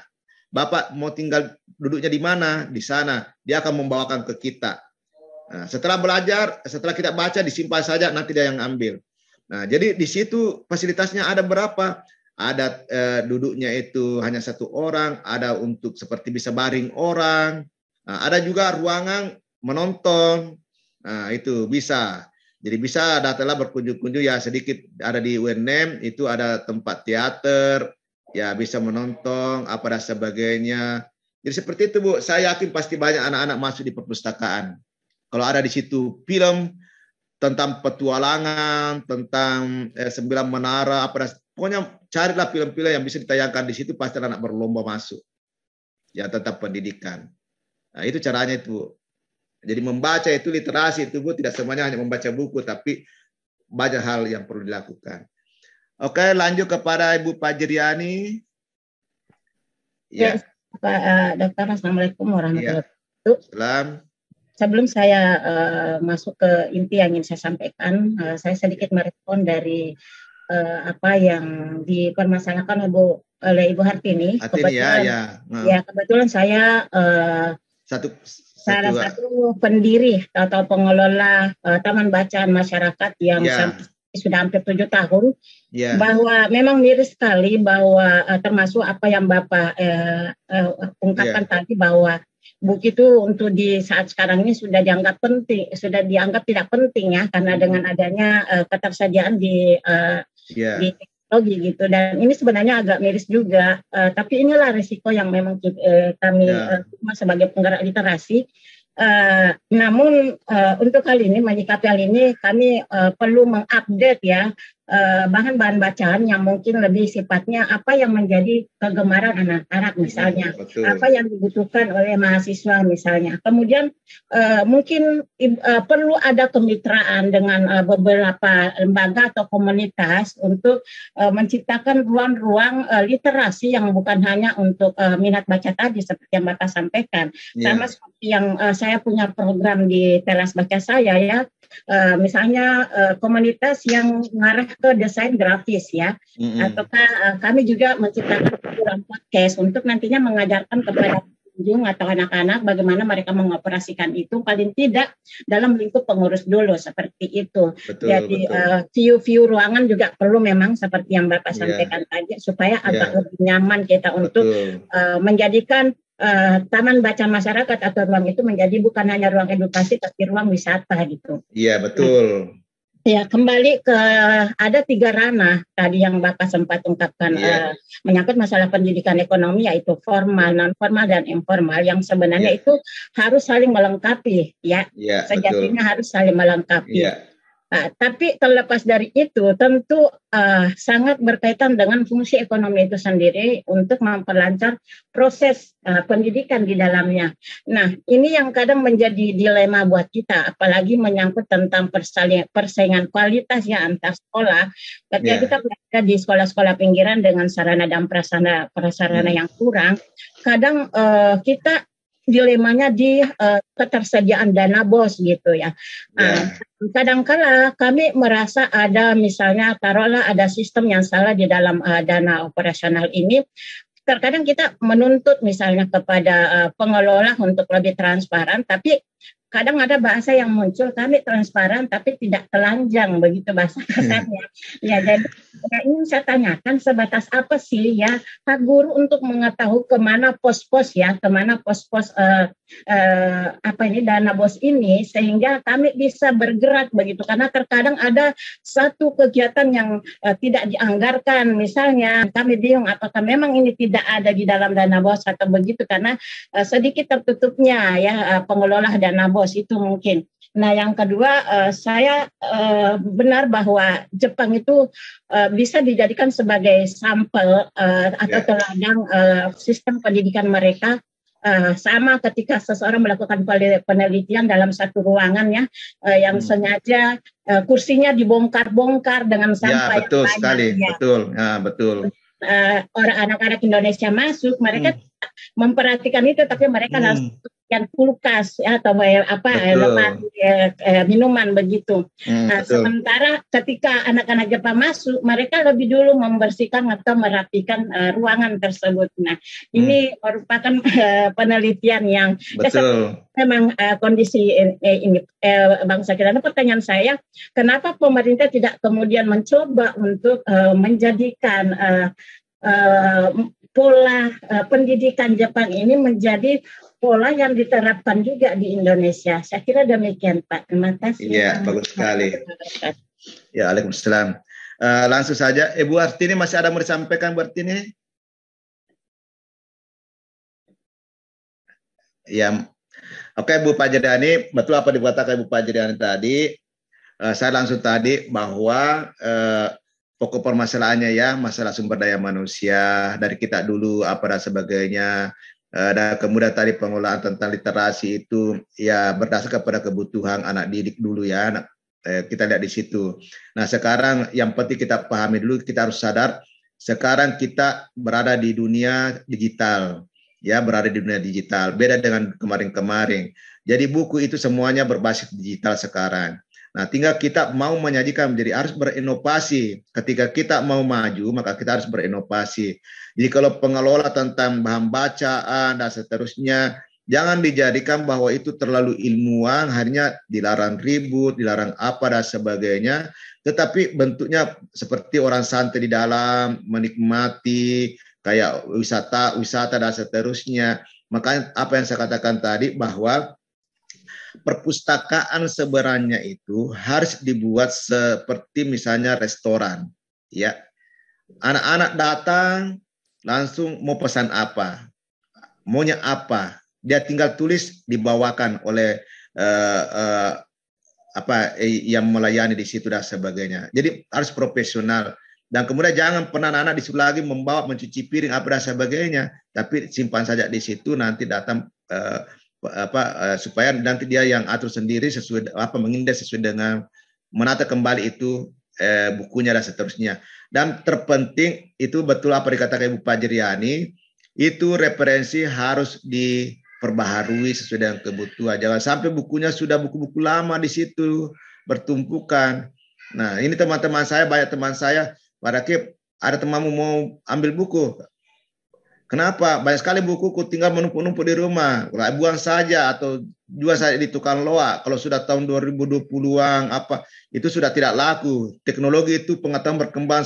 Bapak mau tinggal duduknya di mana? Di sana. Dia akan membawakan ke kita. Nah, setelah belajar, setelah kita baca, disimpan saja, nanti dia yang ambil. Nah, jadi di situ fasilitasnya ada berapa? Ada eh, duduknya itu hanya satu orang, ada untuk seperti bisa baring orang, Nah, ada juga ruangan menonton. Nah, itu bisa. Jadi bisa datanglah berkunjung-kunjung ya sedikit ada di UNM itu ada tempat teater, ya bisa menonton apa dan sebagainya. Jadi seperti itu Bu, saya yakin pasti banyak anak-anak masuk di perpustakaan. Kalau ada di situ film tentang petualangan, tentang eh, sembilan menara, apa dan pokoknya carilah film-film yang bisa ditayangkan di situ pasti anak berlomba masuk. Ya tentang pendidikan. Nah, itu caranya itu. bu. Jadi membaca itu literasi itu bu tidak semuanya hanya membaca buku tapi banyak hal yang perlu dilakukan. Oke, lanjut kepada Ibu Pajriani. Ya. ya Pak eh, Dokter, Assalamualaikum warahmatullahi ya. wabarakatuh. Salam. Sebelum saya uh, masuk ke inti yang ingin saya sampaikan, uh, saya sedikit merespon dari uh, apa yang dipermasalahkan Ibu oleh Ibu Hartini. Hartini ya, kebetulan, ya, ya. Nah. Ya, kebetulan saya uh, satu salah satu pendiri atau pengelola uh, Taman Bacaan Masyarakat yang yeah. sudah hampir tujuh tahun, yeah. bahwa memang miris sekali bahwa uh, termasuk apa yang Bapak uh, uh, ungkapkan yeah. tadi bahwa buku itu untuk di saat sekarang ini sudah dianggap penting, sudah dianggap tidak penting ya karena dengan adanya uh, ketersediaan di uh, yeah. di teknologi gitu dan ini sebenarnya agak miris juga uh, tapi inilah resiko yang memang uh, kami yeah. Ya. uh, sebagai penggerak literasi uh, namun uh, untuk kali ini menyikapi hal ini kami uh, perlu mengupdate ya Eh, bahan-bahan bacaan yang mungkin lebih sifatnya apa yang menjadi kegemaran anak-anak misalnya, Betul. apa yang dibutuhkan oleh mahasiswa misalnya. Kemudian uh, mungkin uh, perlu ada kemitraan dengan uh, beberapa lembaga atau komunitas untuk uh, menciptakan ruang-ruang uh, literasi yang bukan hanya untuk uh, minat baca tadi seperti yang Bapak sampaikan. Yeah. Sama seperti yang uh, saya punya program di teras baca saya ya, uh, misalnya uh, komunitas yang ngarah atau desain grafis ya. Mm -hmm. Ataukah uh, kami juga menciptakan program podcast untuk nantinya mengajarkan kepada pengunjung atau anak-anak bagaimana mereka mengoperasikan itu paling tidak dalam lingkup pengurus dulu seperti itu. Betul, Jadi eh, view-view uh, view ruangan juga perlu memang seperti yang Bapak iya. sampaikan yeah. tadi supaya yeah. agak iya. lebih nyaman kita Betul. untuk uh, eh, menjadikan Uh, taman baca masyarakat atau ruang itu menjadi bukan hanya ruang edukasi tapi ruang wisata gitu. Iya betul. Ya, kembali ke ada tiga ranah tadi yang Bapak sempat ungkapkan yeah. Iya. uh, menyangkut masalah pendidikan ekonomi yaitu formal, non formal dan informal yang sebenarnya yeah. itu harus saling melengkapi ya. Yeah, iya, Sejatinya betul. harus saling melengkapi. Yeah. Nah, tapi terlepas dari itu, tentu uh, sangat berkaitan dengan fungsi ekonomi itu sendiri untuk memperlancar proses uh, pendidikan di dalamnya. Nah, ini yang kadang menjadi dilema buat kita, apalagi menyangkut tentang persaingan kualitas ya antar sekolah. Ketika yeah. kita berada di sekolah-sekolah pinggiran dengan sarana dan prasarana prasarana hmm. yeah. yang kurang, kadang uh, kita dilemanya di uh, ketersediaan dana bos gitu ya. Yeah. Uh, ya. kadangkala kami merasa ada misalnya taruhlah ada sistem yang salah di dalam uh, dana operasional ini. Terkadang kita menuntut misalnya kepada uh, pengelola untuk lebih transparan, tapi kadang ada bahasa yang muncul kami transparan tapi tidak telanjang begitu bahasa hmm. katanya. Ya jadi ya ingin saya tanyakan sebatas apa sih ya hak guru untuk mengetahui kemana pos-pos ya kemana pos-pos uh, uh, apa ini dana bos ini sehingga kami bisa bergerak begitu karena terkadang ada satu kegiatan yang uh, tidak dianggarkan misalnya kami bingung apakah memang ini tidak ada di dalam dana bos atau begitu karena uh, sedikit tertutupnya ya pengelola dana bos bos itu mungkin. Nah, yang kedua uh, saya uh, benar bahwa Jepang itu uh, bisa dijadikan sebagai sampel uh, atau yeah. teladan uh, sistem pendidikan mereka uh, sama ketika seseorang melakukan penelitian dalam satu ruangan ya uh, yang hmm. sengaja uh, kursinya dibongkar-bongkar dengan ya, sampah ya, betul yang sekali, ya. betul. Ya, betul. Uh, orang anak-anak Indonesia masuk, mereka hmm. memperhatikan itu tapi mereka hmm. langsung ikan kulkas ya, atau apa ya, ya, lemari ya, eh, minuman begitu. Hmm, nah, sementara ketika anak-anak Jepang masuk, mereka lebih dulu membersihkan atau merapikan uh, ruangan tersebut. Nah, hmm. ini merupakan uh, penelitian yang betul. memang uh, kondisi eh, ini eh, bangsa kita. Nah, pertanyaan saya, kenapa pemerintah tidak kemudian mencoba untuk uh, menjadikan uh, uh, pola uh, pendidikan Jepang ini menjadi pola yang diterapkan juga di Indonesia. Saya kira demikian Pak. Terima kasih. Iya, bagus sekali. Ya, Waalaikumsalam. Uh, langsung saja, Ibu Artini masih ada mau disampaikan Bu Artini? Ya, oke Bu Pajedani, betul apa dikatakan Bu Pajedani tadi. Uh, saya langsung tadi bahwa uh, pokok permasalahannya ya masalah sumber daya manusia dari kita dulu apa dan sebagainya Eh, dan kemudian tadi pengolahan tentang literasi itu ya berdasarkan pada kebutuhan anak didik dulu ya, anak, eh, kita lihat di situ. Nah, sekarang yang penting kita pahami dulu, kita harus sadar sekarang kita berada di dunia digital, ya berada di dunia digital. Beda dengan kemarin-kemarin. Jadi buku itu semuanya berbasis digital sekarang. Nah, tinggal kita mau menyajikan menjadi harus berinovasi. Ketika kita mau maju, maka kita harus berinovasi. Jadi kalau pengelola tentang bahan bacaan dan seterusnya, jangan dijadikan bahwa itu terlalu ilmuwan, hanya dilarang ribut, dilarang apa dan sebagainya. Tetapi bentuknya seperti orang santai di dalam, menikmati, kayak wisata, wisata dan seterusnya. Makanya apa yang saya katakan tadi bahwa perpustakaan sebenarnya itu harus dibuat seperti misalnya restoran. Ya, anak-anak datang langsung mau pesan apa, maunya apa, dia tinggal tulis dibawakan oleh uh, uh, apa eh, yang melayani di situ dan sebagainya. Jadi harus profesional dan kemudian jangan pernah anak disuruh lagi membawa mencuci piring apa dan sebagainya, tapi simpan saja di situ nanti datang uh, apa eh, supaya nanti dia yang atur sendiri sesuai apa mengindah sesuai dengan menata kembali itu eh, bukunya dan seterusnya. Dan terpenting itu betul apa dikatakan Ibu Pajriani, itu referensi harus diperbaharui sesuai dengan kebutuhan. Jangan sampai bukunya sudah buku-buku lama di situ bertumpukan. Nah, ini teman-teman saya, banyak teman saya, pada Rakib, ada temanmu mau ambil buku, Kenapa? Banyak sekali buku ku tinggal menumpuk-numpuk di rumah. buang saja atau jual saja di tukang loa. Kalau sudah tahun 2020-an apa itu sudah tidak laku. Teknologi itu pengetahuan berkembang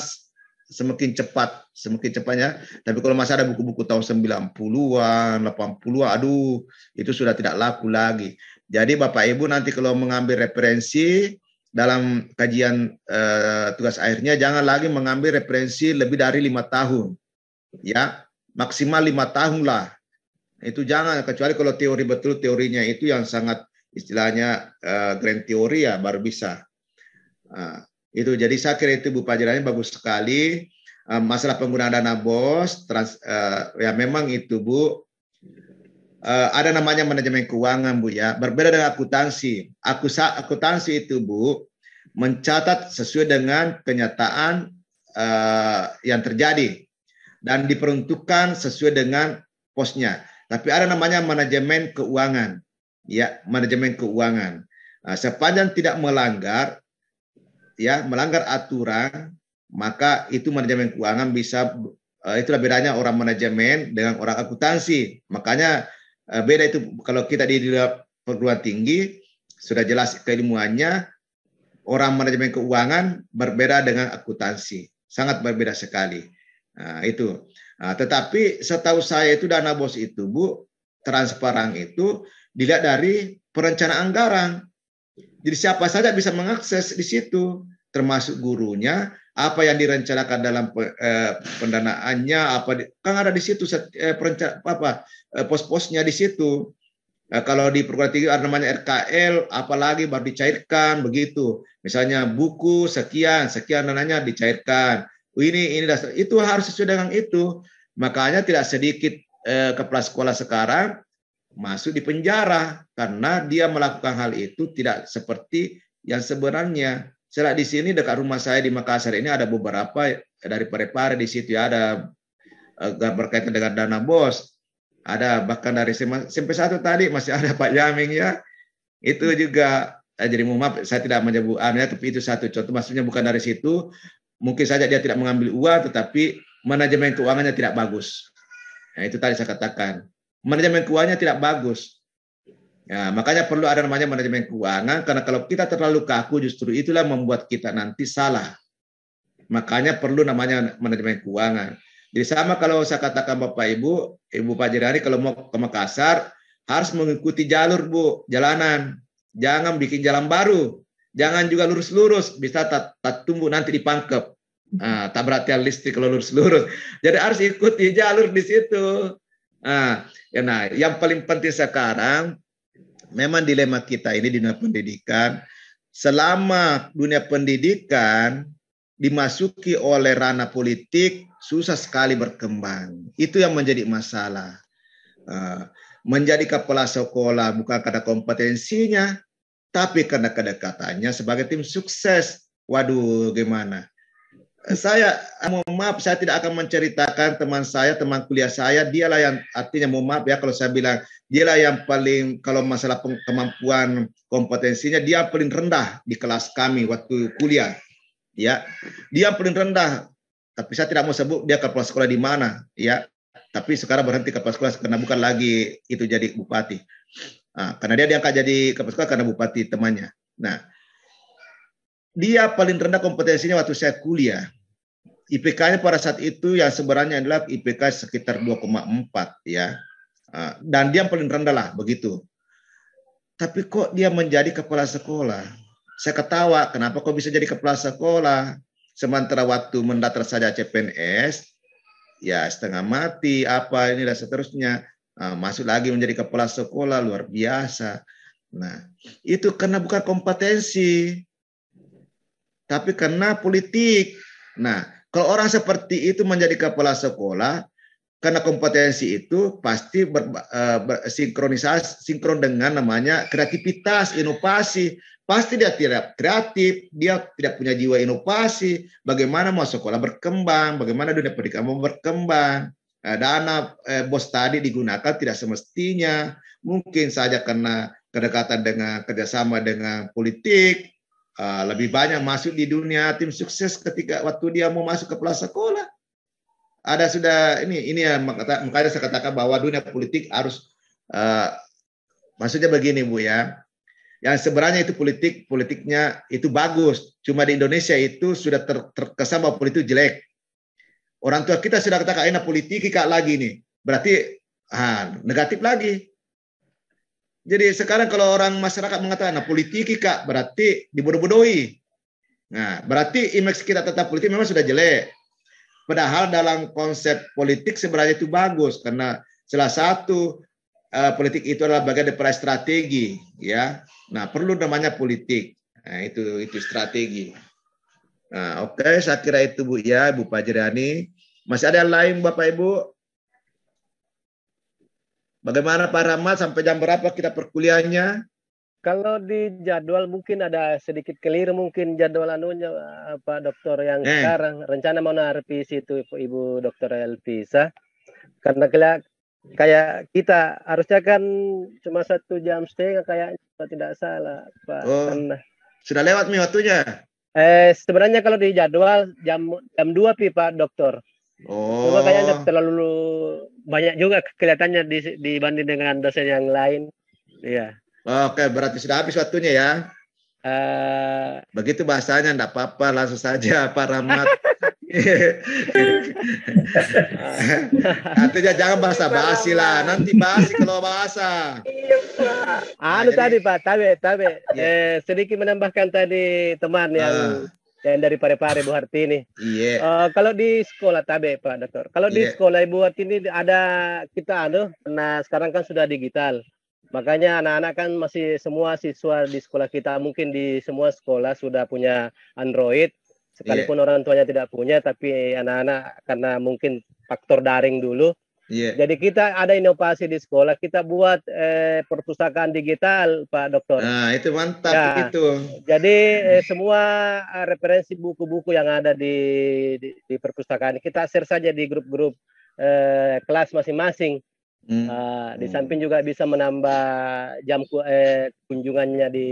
semakin cepat, semakin cepatnya. Tapi kalau masih ada buku-buku tahun 90-an, 80-an, aduh, itu sudah tidak laku lagi. Jadi Bapak Ibu nanti kalau mengambil referensi dalam kajian eh, tugas akhirnya jangan lagi mengambil referensi lebih dari lima tahun. Ya, maksimal lima tahun lah. Itu jangan, kecuali kalau teori betul teorinya itu yang sangat istilahnya uh, grand teori ya baru bisa. Uh, itu jadi saya kira itu Bu Pajarannya bagus sekali. Uh, masalah penggunaan dana bos, trans, uh, ya memang itu Bu. Uh, ada namanya manajemen keuangan Bu ya, berbeda dengan akuntansi. Akusa, akuntansi itu Bu mencatat sesuai dengan kenyataan uh, yang terjadi dan diperuntukkan sesuai dengan posnya. Tapi ada namanya manajemen keuangan. Ya, manajemen keuangan. Nah, sepanjang tidak melanggar ya, melanggar aturan, maka itu manajemen keuangan bisa eh, itulah bedanya orang manajemen dengan orang akuntansi. Makanya eh, beda itu kalau kita di perguruan tinggi sudah jelas keilmuannya orang manajemen keuangan berbeda dengan akuntansi sangat berbeda sekali Nah, itu. Nah, tetapi setahu saya itu dana bos itu, Bu, transparan itu dilihat dari perencanaan anggaran. Jadi siapa saja bisa mengakses di situ, termasuk gurunya, apa yang direncanakan dalam eh, pendanaannya, apa di, kan ada di situ eh, apa eh, pos-posnya di situ. Nah, kalau di perguruan tinggi ada namanya RKL, apalagi baru dicairkan begitu. Misalnya buku sekian, sekian dananya dicairkan ini ini dasar itu harus sesuai dengan itu makanya tidak sedikit eh, kepala sekolah sekarang masuk di penjara karena dia melakukan hal itu tidak seperti yang sebenarnya setelah di sini dekat rumah saya di Makassar ini ada beberapa eh, dari pare-pare di situ ya. ada eh, berkaitan dengan dana bos ada bahkan dari SMP satu tadi masih ada Pak Yaming ya itu juga eh, jadi mohon maaf saya tidak menyebut anu ya, tapi itu satu contoh maksudnya bukan dari situ Mungkin saja dia tidak mengambil uang, tetapi manajemen keuangannya tidak bagus. Nah, itu tadi saya katakan. Manajemen keuangannya tidak bagus. Ya, makanya perlu ada namanya manajemen keuangan, karena kalau kita terlalu kaku justru itulah membuat kita nanti salah. Makanya perlu namanya manajemen keuangan. Jadi sama kalau saya katakan Bapak Ibu, Ibu Pak Jirani kalau mau ke Makassar, harus mengikuti jalur Bu, jalanan. Jangan bikin jalan baru. Jangan juga lurus-lurus, bisa tak, tak tumbuh nanti dipangkep. Nah, tak berarti listrik kalau lurus-lurus. Jadi harus ikuti jalur di situ. Nah, nah, yang paling penting sekarang memang dilema kita ini di dunia pendidikan. Selama dunia pendidikan dimasuki oleh ranah politik, susah sekali berkembang. Itu yang menjadi masalah. Ah, menjadi kepala sekolah bukan karena kompetensinya, tapi karena kedekatannya sebagai tim sukses, waduh gimana? Saya ah, mohon maaf, saya tidak akan menceritakan teman saya, teman kuliah saya, dialah yang artinya mohon maaf ya kalau saya bilang dialah yang paling kalau masalah kemampuan kompetensinya dia paling rendah di kelas kami waktu kuliah. Ya, dia paling rendah. Tapi saya tidak mau sebut dia kepala sekolah di mana, ya. Tapi sekarang berhenti kepala sekolah karena bukan lagi itu jadi bupati. Nah, karena dia diangkat jadi kepala sekolah karena bupati temannya. Nah, dia paling rendah kompetensinya waktu saya kuliah. IPK-nya pada saat itu yang sebenarnya adalah IPK sekitar 2,4 ya. Ah, dan dia paling rendah lah begitu. Tapi kok dia menjadi kepala sekolah? Saya ketawa, kenapa kok bisa jadi kepala sekolah? Sementara waktu mendatar saja CPNS, ya setengah mati, apa ini dan seterusnya Ah, masuk lagi menjadi kepala sekolah luar biasa. Nah, itu karena bukan kompetensi, tapi karena politik. Nah, kalau orang seperti itu menjadi kepala sekolah karena kompetensi itu pasti ber, eh, ber, sinkronisasi sinkron dengan namanya kreativitas, inovasi. Pasti dia tidak kreatif, dia tidak punya jiwa inovasi. Bagaimana mau sekolah berkembang, bagaimana dunia pendidikan mau berkembang. Eh, dana eh, bos tadi digunakan tidak semestinya mungkin saja karena kedekatan dengan kerjasama dengan politik eh, lebih banyak masuk di dunia tim sukses ketika waktu dia mau masuk ke kelas sekolah ada sudah ini ini ya makanya saya katakan bahwa dunia politik harus maksudnya begini bu ya yang sebenarnya itu politik politiknya itu bagus cuma di Indonesia itu sudah terkesan bahwa politik jelek Orang tua kita sudah kata enak politik kak lagi nih. Berarti ah, negatif lagi. Jadi sekarang kalau orang masyarakat mengatakan nah, politik kak berarti dibodoh-bodohi. Nah, berarti image kita tetap politik memang sudah jelek. Padahal dalam konsep politik sebenarnya itu bagus karena salah satu uh, politik itu adalah bagian dari strategi ya. Nah, perlu namanya politik. Nah, itu itu strategi. Nah, oke, okay, saya kira itu Bu ya, Bu Pajriani. Masih ada yang lain Bapak Ibu? Bagaimana Pak Rahmat sampai jam berapa kita perkuliahannya? Kalau di jadwal mungkin ada sedikit keliru mungkin jadwal anunya Pak Dokter yang eh. sekarang rencana mau narpis itu Ibu Dokter Elvisa. Karena kayak kita harusnya kan cuma satu jam setengah kayak kalau tidak salah Pak. Oh, sudah lewat nih waktunya. Eh sebenarnya kalau di jadwal jam jam dua pi Pak Dokter. Oh. Cuma kayaknya terlalu banyak juga kelihatannya di, dibanding dengan dosen yang lain. Iya. Oke, berarti sudah habis waktunya ya. Uh, Begitu bahasanya, enggak apa-apa, langsung saja Pak Rahmat. *laughs* Artinya jangan bahasa basi lah. Nanti basi kalau bahasa. iya Anu tadi Pak, tabe, tabe. Yeah. Eh, sedikit menambahkan tadi teman ah. yang uh. yang dari Parepare Bu Hartini. Iya. Uh, kalau di sekolah tabe Pak Dokter. Kalau yeah. di iya. sekolah Ibu Hartini ada kita anu. Nah sekarang kan sudah digital. Makanya anak-anak kan masih semua siswa di sekolah kita mungkin di semua sekolah sudah punya Android Iya. sekalipun yeah. orang tuanya tidak punya tapi anak-anak karena mungkin faktor daring dulu yeah. jadi kita ada inovasi di sekolah kita buat eh, perpustakaan digital pak dokter nah itu mantap ya. itu jadi eh, semua eh, referensi buku-buku yang ada di, di di perpustakaan kita share saja di grup-grup eh, kelas masing-masing Hmm. Uh, di hmm. samping juga bisa menambah jam eh, kunjungannya di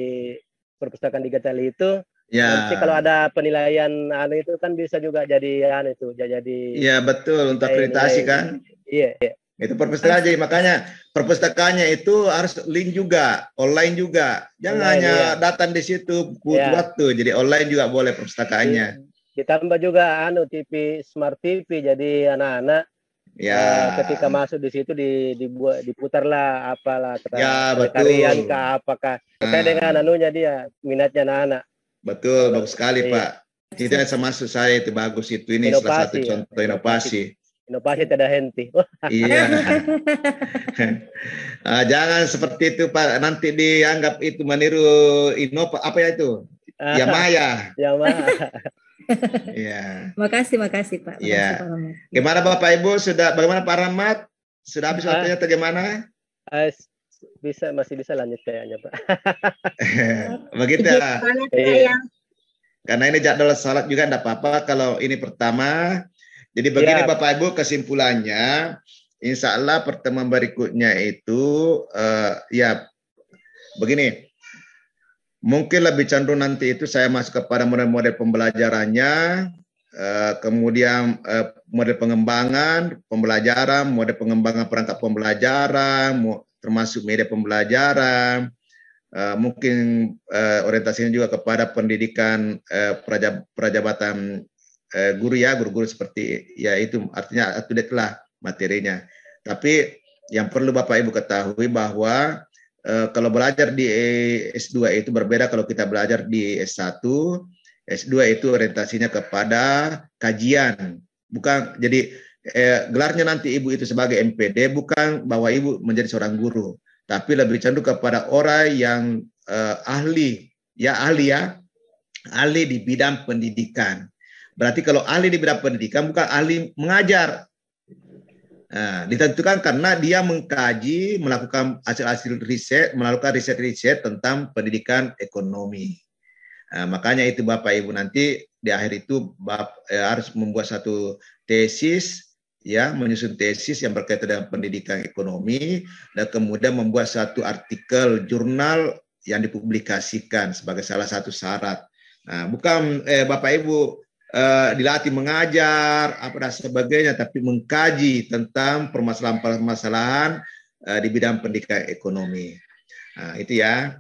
perpustakaan digital itu Ya. Nah, nanti kalau ada penilaian anu itu kan bisa juga jadi anu itu jadi. Iya betul untuk akreditasi kan. Iya. iya. Itu perpustakaan aja makanya perpustakaannya itu harus link juga, online juga. Jangan online, hanya iya. datang di situ butuh iya. waktu. Jadi online juga boleh perpustakaannya. Iya. Ditambah juga anu TV smart TV jadi anak-anak Ya. Uh, ketika masuk di situ di dibuat diputarlah apalah ya, betul. apakah terkait nah. dengan anunya dia minatnya anak-anak. Betul, bagus sekali iya. Pak. Tidak sama saya itu bagus itu ini inovasi, salah satu ya. contoh ya. inovasi. Inovasi tidak henti. iya. nah, *laughs* *laughs* jangan seperti itu Pak. Nanti dianggap itu meniru inova apa ya itu? Ah. yamaha ya Maya. Ya *laughs* Iya. Makasih, makasih Pak. Iya. Gimana Bapak Ibu sudah bagaimana Pak Rahmat? Sudah habis ah. waktunya atau gimana? Uh, bisa masih bisa lanjut kayaknya pak. *laughs* Begitu. ya Karena ini jadwal salat juga tidak apa-apa kalau ini pertama. Jadi begini ya. Bapak Ibu kesimpulannya, Insya Allah pertemuan berikutnya itu uh, ya begini. Mungkin lebih cenderung nanti itu saya masuk kepada model-model pembelajarannya, Uh, kemudian uh, model pengembangan, pembelajaran, model pengembangan perangkat pembelajaran, termasuk media pembelajaran, uh, mungkin uh, orientasinya juga kepada pendidikan uh, eh, prajab, prajabatan uh, guru ya, guru-guru seperti ya itu artinya up lah materinya. Tapi yang perlu Bapak Ibu ketahui bahwa uh, kalau belajar di S2 itu berbeda kalau kita belajar di S1. S2 itu orientasinya kepada kajian, bukan jadi eh, gelarnya nanti ibu itu sebagai MPD bukan bahwa ibu menjadi seorang guru, tapi lebih cenderung kepada orang yang eh, ahli, ya ahli ya, ahli di bidang pendidikan. Berarti kalau ahli di bidang pendidikan bukan ahli mengajar. Nah, ditentukan karena dia mengkaji, melakukan hasil-hasil riset, melakukan riset-riset tentang pendidikan ekonomi. Nah, makanya itu Bapak Ibu nanti di akhir itu Bapak, eh, harus membuat satu tesis ya menyusun tesis yang berkaitan dengan pendidikan ekonomi dan kemudian membuat satu artikel jurnal yang dipublikasikan sebagai salah satu syarat. Nah, bukan eh, Bapak Ibu eh, dilatih mengajar apa dan sebagainya, tapi mengkaji tentang permasalahan-permasalahan eh, di bidang pendidikan ekonomi. Nah, itu ya.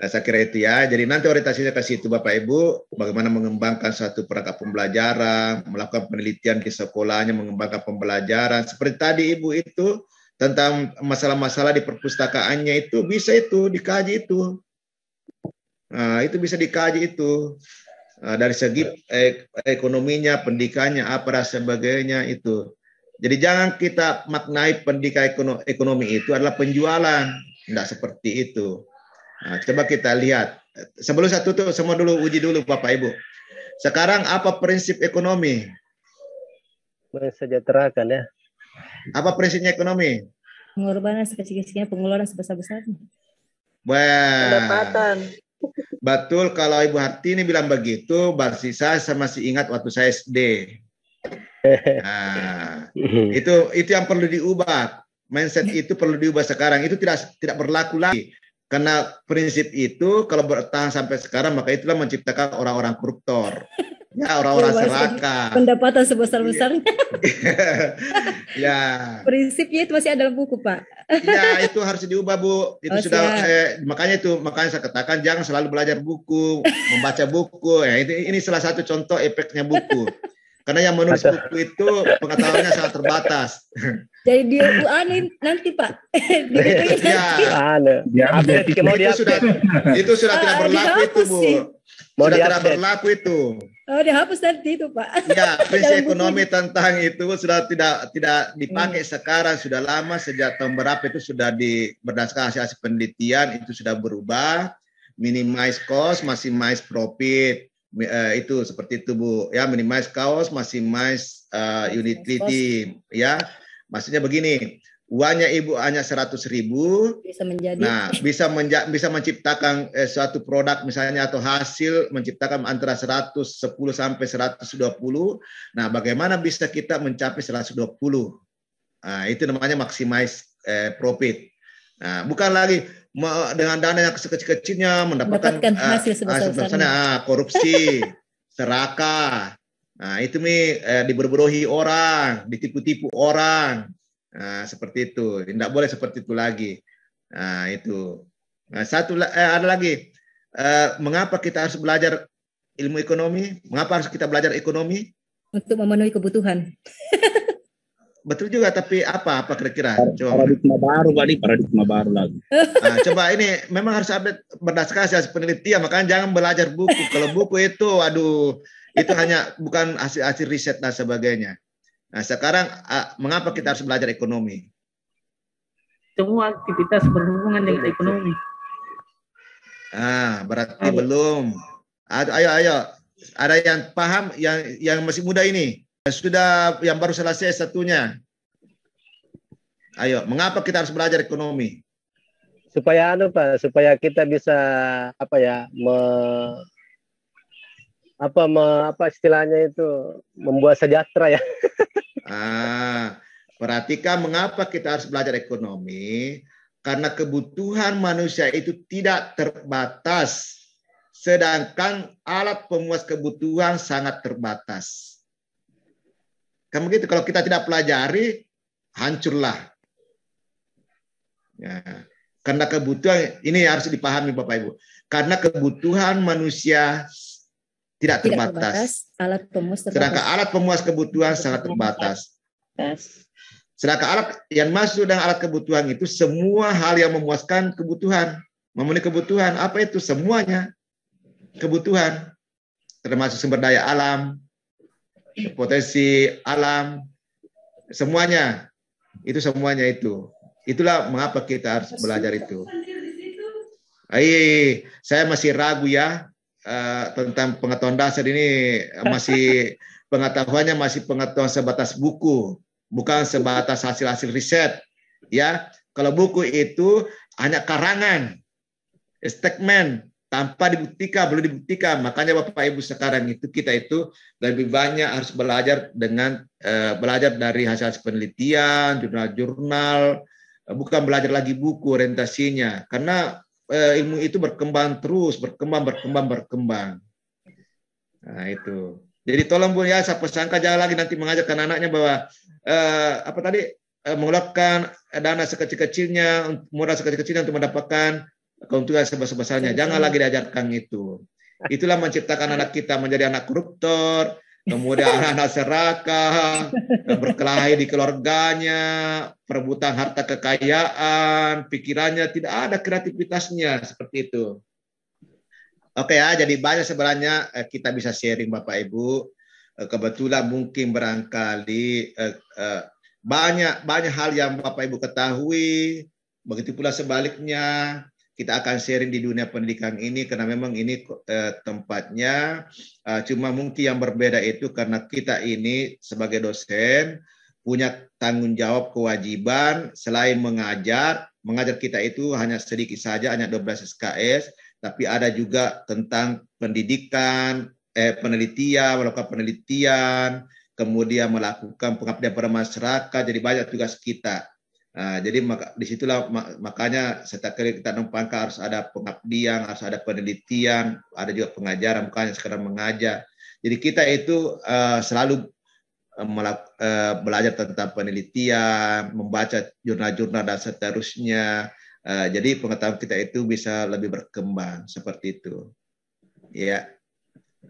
Eh, saya kira itu ya. Jadi nanti orientasinya ke situ Bapak Ibu, bagaimana mengembangkan satu perangkat pembelajaran, melakukan penelitian di sekolahnya, mengembangkan pembelajaran. Seperti tadi Ibu itu tentang masalah-masalah di perpustakaannya itu bisa itu dikaji itu. Nah, itu bisa dikaji itu. Nah, dari segi eh, ekonominya, pendidikannya, apa dan sebagainya itu. Jadi jangan kita maknai pendidikan ekonomi itu adalah penjualan. Tidak seperti itu Nah, coba kita lihat. Sebelum satu tuh semua dulu uji dulu Bapak Ibu. Sekarang apa prinsip ekonomi? Mensejahterakan ya. Apa prinsipnya ekonomi? Pengorbanan sekecil-kecilnya, pengeluaran sebesar-besarnya. Pendapatan. Betul kalau Ibu Hartini bilang begitu, Barsisa saya masih ingat waktu saya SD. *laughs* Nah, itu itu yang perlu diubah. Mindset itu perlu diubah sekarang. Itu tidak tidak berlaku lagi. Karena prinsip itu kalau bertahan sampai sekarang maka itulah menciptakan orang-orang koruptor. Ya orang-orang serakah. Pendapatan sebesar-besarnya. *laughs* ya. Prinsipnya itu masih ada dalam buku Pak. ya itu harus diubah Bu. Itu oh, sudah eh, makanya itu makanya saya katakan jangan selalu belajar buku, membaca buku. Ya ini ini salah satu contoh efeknya buku. *laughs* Karena yang menulis buku itu pengetahuannya sangat terbatas. *laughs* Jadi dia anin nanti Pak. *laughs* Iya. Ya, ya, itu, itu sudah itu sudah tidak ah, berlaku itu Bu. Mau sudah tidak berlaku itu. Oh, dihapus nanti itu Pak. Ya, prinsip *laughs* ekonomi tentang itu sudah tidak tidak dipakai hmm. sekarang sudah lama sejak tahun berapa itu sudah di berdasarkan hasil, hasil penelitian itu sudah berubah minimize cost, maximize profit. Eh, itu seperti itu Bu ya minimize kaos, maximize uh, eh, utility ya maksudnya begini uangnya ibu hanya seratus ribu bisa menjadi nah bisa menja bisa menciptakan eh, suatu produk misalnya atau hasil menciptakan antara sepuluh sampai seratus dua puluh. nah bagaimana bisa kita mencapai seratus 120 nah itu namanya maximize eh, profit nah bukan lagi dengan dana yang sekecil-kecilnya mendapatkan, mendapatkan ah, ah, hasil sebesar-besarnya ah, korupsi, *laughs* seraka. Nah, itu mi eh, orang, ditipu-tipu orang. Nah, seperti itu. Tidak boleh seperti itu lagi. Nah, itu. Nah, satu eh, ada lagi. Eh, mengapa kita harus belajar ilmu ekonomi? Mengapa harus kita belajar ekonomi? Untuk memenuhi kebutuhan. *laughs* Betul juga, tapi apa apa kira-kira? Coba paradigma baru, kali, paradigma baru lagi. Nah, *laughs* coba ini memang harus update berdasarkan hasil penelitian, makanya jangan belajar buku. Kalau buku itu, aduh, itu hanya bukan hasil hasil riset dan sebagainya. Nah, sekarang ah, mengapa kita harus belajar ekonomi? Semua aktivitas berhubungan dengan ekonomi. Ah, berarti ayo. belum. ayo, ayo. Ada yang paham yang yang masih muda ini? Eh, sudah yang baru selesai satunya. Ayo, mengapa kita harus belajar ekonomi? Supaya anu Pak, supaya kita bisa apa ya, me, apa me, apa istilahnya itu membuat sejahtera ya. *laughs* ah, perhatikan mengapa kita harus belajar ekonomi? Karena kebutuhan manusia itu tidak terbatas, sedangkan alat pemuas kebutuhan sangat terbatas. Kan begitu, kalau kita tidak pelajari, hancurlah. Ya. Karena kebutuhan, ini harus dipahami Bapak Ibu. Karena kebutuhan manusia tidak, terbatas. terbatas. Alat pemuas terbatas. Sedangkan alat pemuas kebutuhan sangat terbatas. Sedangkan alat yang masuk dengan alat kebutuhan itu semua hal yang memuaskan kebutuhan, memenuhi kebutuhan. Apa itu semuanya? Kebutuhan, termasuk sumber daya alam, potensi alam, semuanya. Itu semuanya itu. Itulah mengapa kita harus belajar itu. Hai, saya masih ragu ya uh, tentang pengetahuan dasar ini masih *laughs* pengetahuannya masih pengetahuan sebatas buku, bukan sebatas hasil-hasil riset. Ya, kalau buku itu hanya karangan, statement, tanpa dibuktikan belum dibuktikan makanya bapak ibu sekarang itu kita itu lebih banyak harus belajar dengan eh, belajar dari hasil penelitian jurnal-jurnal eh, bukan belajar lagi buku orientasinya karena eh, ilmu itu berkembang terus berkembang berkembang berkembang nah itu jadi tolong bu ya saya sangka jangan lagi nanti mengajarkan anaknya bahwa eh, apa tadi eh, mengeluarkan dana sekecil-kecilnya modal sekecil-kecilnya untuk mendapatkan keuntungan sebesar-besarnya. Jangan lagi diajarkan itu. Itulah menciptakan anak kita menjadi anak koruptor, kemudian *laughs* anak-anak serakah, berkelahi di keluarganya, perebutan harta kekayaan, pikirannya tidak ada kreativitasnya seperti itu. Oke ya, jadi banyak sebenarnya eh, kita bisa sharing Bapak Ibu. Eh, kebetulan mungkin barangkali eh, banyak banyak hal yang Bapak Ibu ketahui, begitu pula sebaliknya kita akan sharing di dunia pendidikan ini karena memang ini eh, tempatnya eh, cuma mungkin yang berbeda itu karena kita ini sebagai dosen punya tanggung jawab kewajiban selain mengajar mengajar kita itu hanya sedikit saja hanya 12 SKS tapi ada juga tentang pendidikan eh, penelitian melakukan penelitian kemudian melakukan pengabdian pada masyarakat jadi banyak tugas kita Nah, jadi maka, disitulah makanya setiap kali kita numpangkan harus ada pengabdian, harus ada penelitian, ada juga pengajaran, bukan sekarang mengajar. Jadi kita itu uh, selalu eh, eh, belajar tentang penelitian, membaca jurnal-jurnal dan seterusnya. Uh, jadi pengetahuan kita itu bisa lebih berkembang seperti itu. Ya,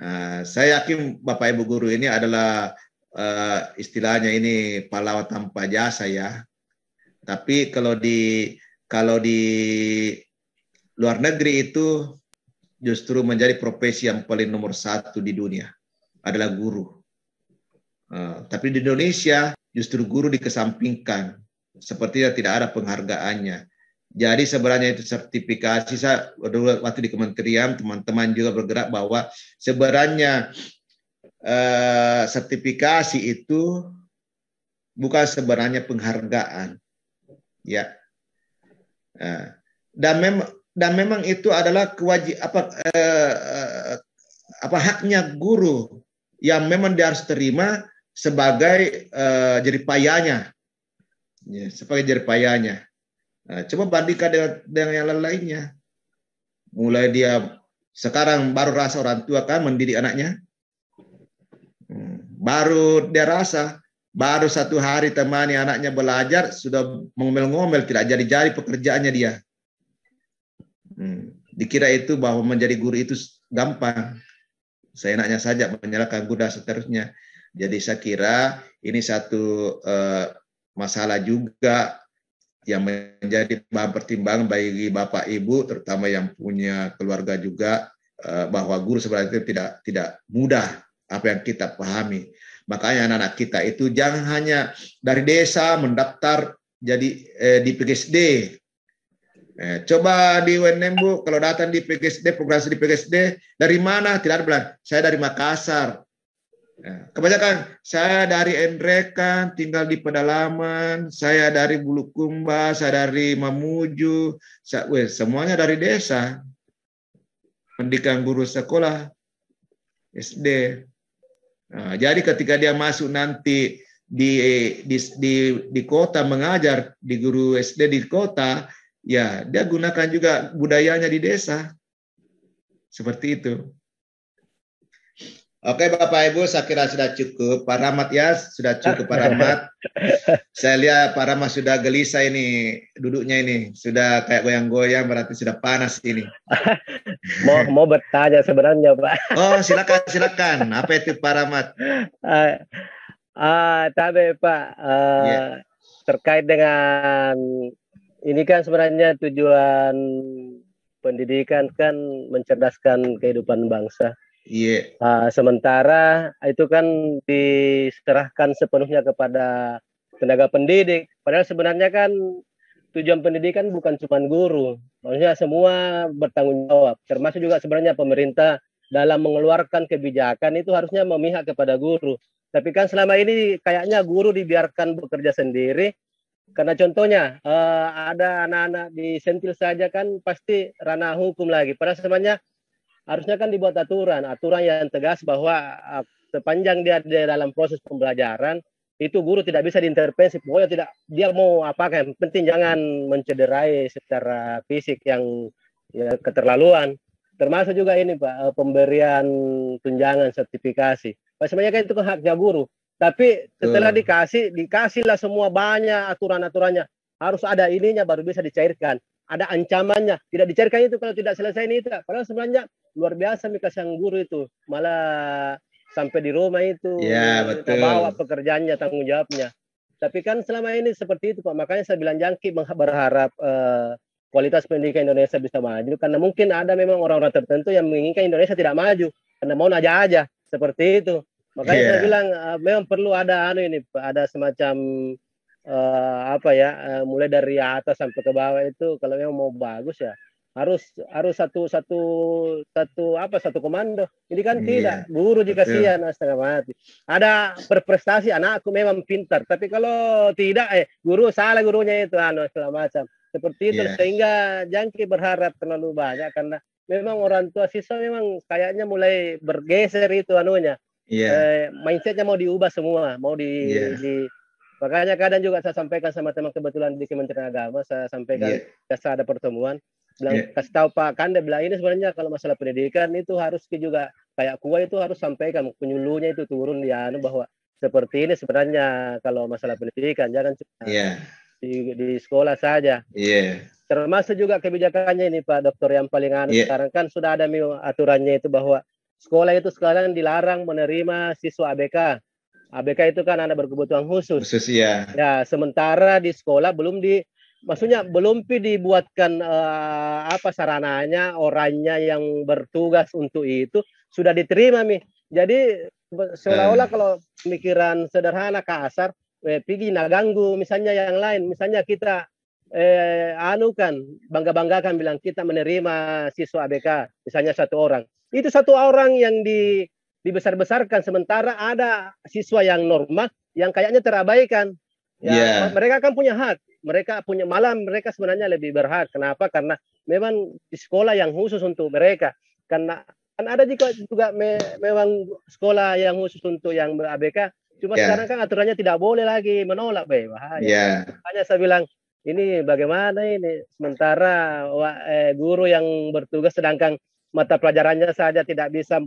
uh, saya yakin Bapak Ibu guru ini adalah uh, istilahnya ini pahlawan tanpa jasa ya tapi kalau di kalau di luar negeri itu justru menjadi profesi yang paling nomor satu di dunia adalah guru. Uh, tapi di Indonesia justru guru dikesampingkan, sepertinya tidak ada penghargaannya. Jadi sebenarnya itu sertifikasi saya waktu di kementerian teman-teman juga bergerak bahwa sebenarnya uh, sertifikasi itu bukan sebenarnya penghargaan, ya ah. dan memang dan memang itu adalah kewajib apa eh, eh, apa haknya guru yang memang dia harus terima sebagai eh, jeripayanya ya, sebagai jeripayanya nah, coba bandingkan dengan, dengan yang lainnya mulai dia sekarang baru rasa orang tua kan mendidik anaknya hmm, baru dia rasa Baru satu hari temani anaknya belajar, sudah mengomel ngomel tidak jadi-jadi pekerjaannya dia. Hmm. Dikira itu bahwa menjadi guru itu gampang. saya enaknya saja menyalahkan guru dan seterusnya. Jadi saya kira ini satu uh, masalah juga yang menjadi bahan pertimbangan bagi bapak ibu terutama yang punya keluarga juga uh, bahwa guru sebenarnya itu tidak tidak mudah apa yang kita pahami Makanya anak-anak kita itu jangan hanya dari desa mendaftar jadi eh, di PGSD. Eh, coba di UNM Bu, kalau datang di PGSD, progres di PGSD, dari mana? Tidak ada bilang, saya dari Makassar. Eh, kebanyakan, saya dari Endrekan, tinggal di pedalaman, saya dari Bulukumba, saya dari Mamuju, saya, weh, semuanya dari desa. Pendidikan guru sekolah, SD. Nah, jadi ketika dia masuk nanti di, di di di kota mengajar di guru SD di kota, ya dia gunakan juga budayanya di desa. Seperti itu. Oke Bapak Ibu, saya kira sudah cukup. Pak Rahmat ya, sudah cukup Pak Rahmat. saya lihat Pak Rahmat sudah gelisah ini, duduknya ini. Sudah kayak goyang-goyang, berarti sudah panas ini. *laughs* mau mau bertanya sebenarnya Pak. oh silakan, silakan. Apa itu Pak Rahmat? Uh, uh, tapi Pak, uh, eh, yeah. terkait dengan ini kan sebenarnya tujuan pendidikan kan mencerdaskan kehidupan bangsa. Iya. Yeah. Nah, sementara itu kan diserahkan sepenuhnya kepada tenaga pendidik. Padahal sebenarnya kan tujuan pendidikan bukan cuma guru, maksudnya semua bertanggung jawab. Termasuk juga sebenarnya pemerintah dalam mengeluarkan kebijakan itu harusnya memihak kepada guru. Tapi kan selama ini kayaknya guru dibiarkan bekerja sendiri. Karena contohnya uh, ada anak-anak disentil saja kan pasti ranah hukum lagi. Padahal sebenarnya harusnya kan dibuat aturan, aturan yang tegas bahwa ah, sepanjang dia di dalam proses pembelajaran itu guru tidak bisa diintervensi pokoknya tidak dia mau apa kan? penting jangan mencederai secara fisik yang ya, keterlaluan termasuk juga ini pak eh, pemberian tunjangan sertifikasi pak sebenarnya kan itu kan haknya guru tapi setelah dikasih dikasihlah semua banyak aturan aturannya harus ada ininya baru bisa dicairkan ada ancamannya tidak dicairkan itu kalau tidak selesai ini tidak padahal sebenarnya luar biasa kasih sang guru itu malah sampai di rumah itu ya, betul. bawa pekerjaannya tanggung jawabnya tapi kan selama ini seperti itu Pak makanya saya bilang jangki berharap eh, kualitas pendidikan Indonesia bisa maju karena mungkin ada memang orang-orang tertentu yang menginginkan Indonesia tidak maju karena mau aja aja seperti itu makanya yeah. saya bilang uh, memang perlu ada anu ini ada semacam uh, apa ya uh, mulai dari atas sampai ke bawah itu kalau memang mau bagus ya harus harus satu satu satu apa satu komando ini kan yeah. tidak guru dikasihan yeah. setengah mati ada berprestasi anakku memang pintar tapi kalau tidak eh guru salah gurunya itu anu segala macam seperti itu yeah. sehingga jangki berharap terlalu banyak karena memang orang tua siswa memang kayaknya mulai bergeser itu anunya yeah. eh, mindsetnya mau diubah semua mau di, yeah. di makanya kadang juga saya sampaikan sama teman kebetulan di Kementerian Agama saya sampaikan yeah. saya ada pertemuan bilang yeah. kasih tahu Pak Kanda bilang ini sebenarnya kalau masalah pendidikan itu harus juga kayak kuah itu harus sampaikan penyuluhnya itu turun ya bahwa seperti ini sebenarnya kalau masalah pendidikan jangan yeah. di, di sekolah saja. Yeah. Termasuk juga kebijakannya ini Pak Dokter yang paling aneh yeah. sekarang kan sudah ada aturannya itu bahwa sekolah itu sekarang dilarang menerima siswa ABK. ABK itu kan anak berkebutuhan khusus. Khusus ya. Ya, sementara di sekolah belum di maksudnya belum dibuatkan uh, apa sarananya orangnya yang bertugas untuk itu sudah diterima mi jadi seolah-olah eh. kalau pemikiran sederhana kasar eh, pergi nah ganggu misalnya yang lain misalnya kita eh, anu kan bangga banggakan bilang kita menerima siswa ABK misalnya satu orang itu satu orang yang di dibesar-besarkan sementara ada siswa yang normal yang kayaknya terabaikan ya yeah. mereka kan punya hak mereka punya malam mereka sebenarnya lebih berhak. Kenapa? Karena memang di sekolah yang khusus untuk mereka. Karena kan ada juga juga me, memang sekolah yang khusus untuk yang ABK. Cuma yeah. sekarang kan aturannya tidak boleh lagi menolak, be. Bahaya. Yeah. Hanya saya bilang ini bagaimana ini sementara eh, guru yang bertugas sedangkan mata pelajarannya saja tidak bisa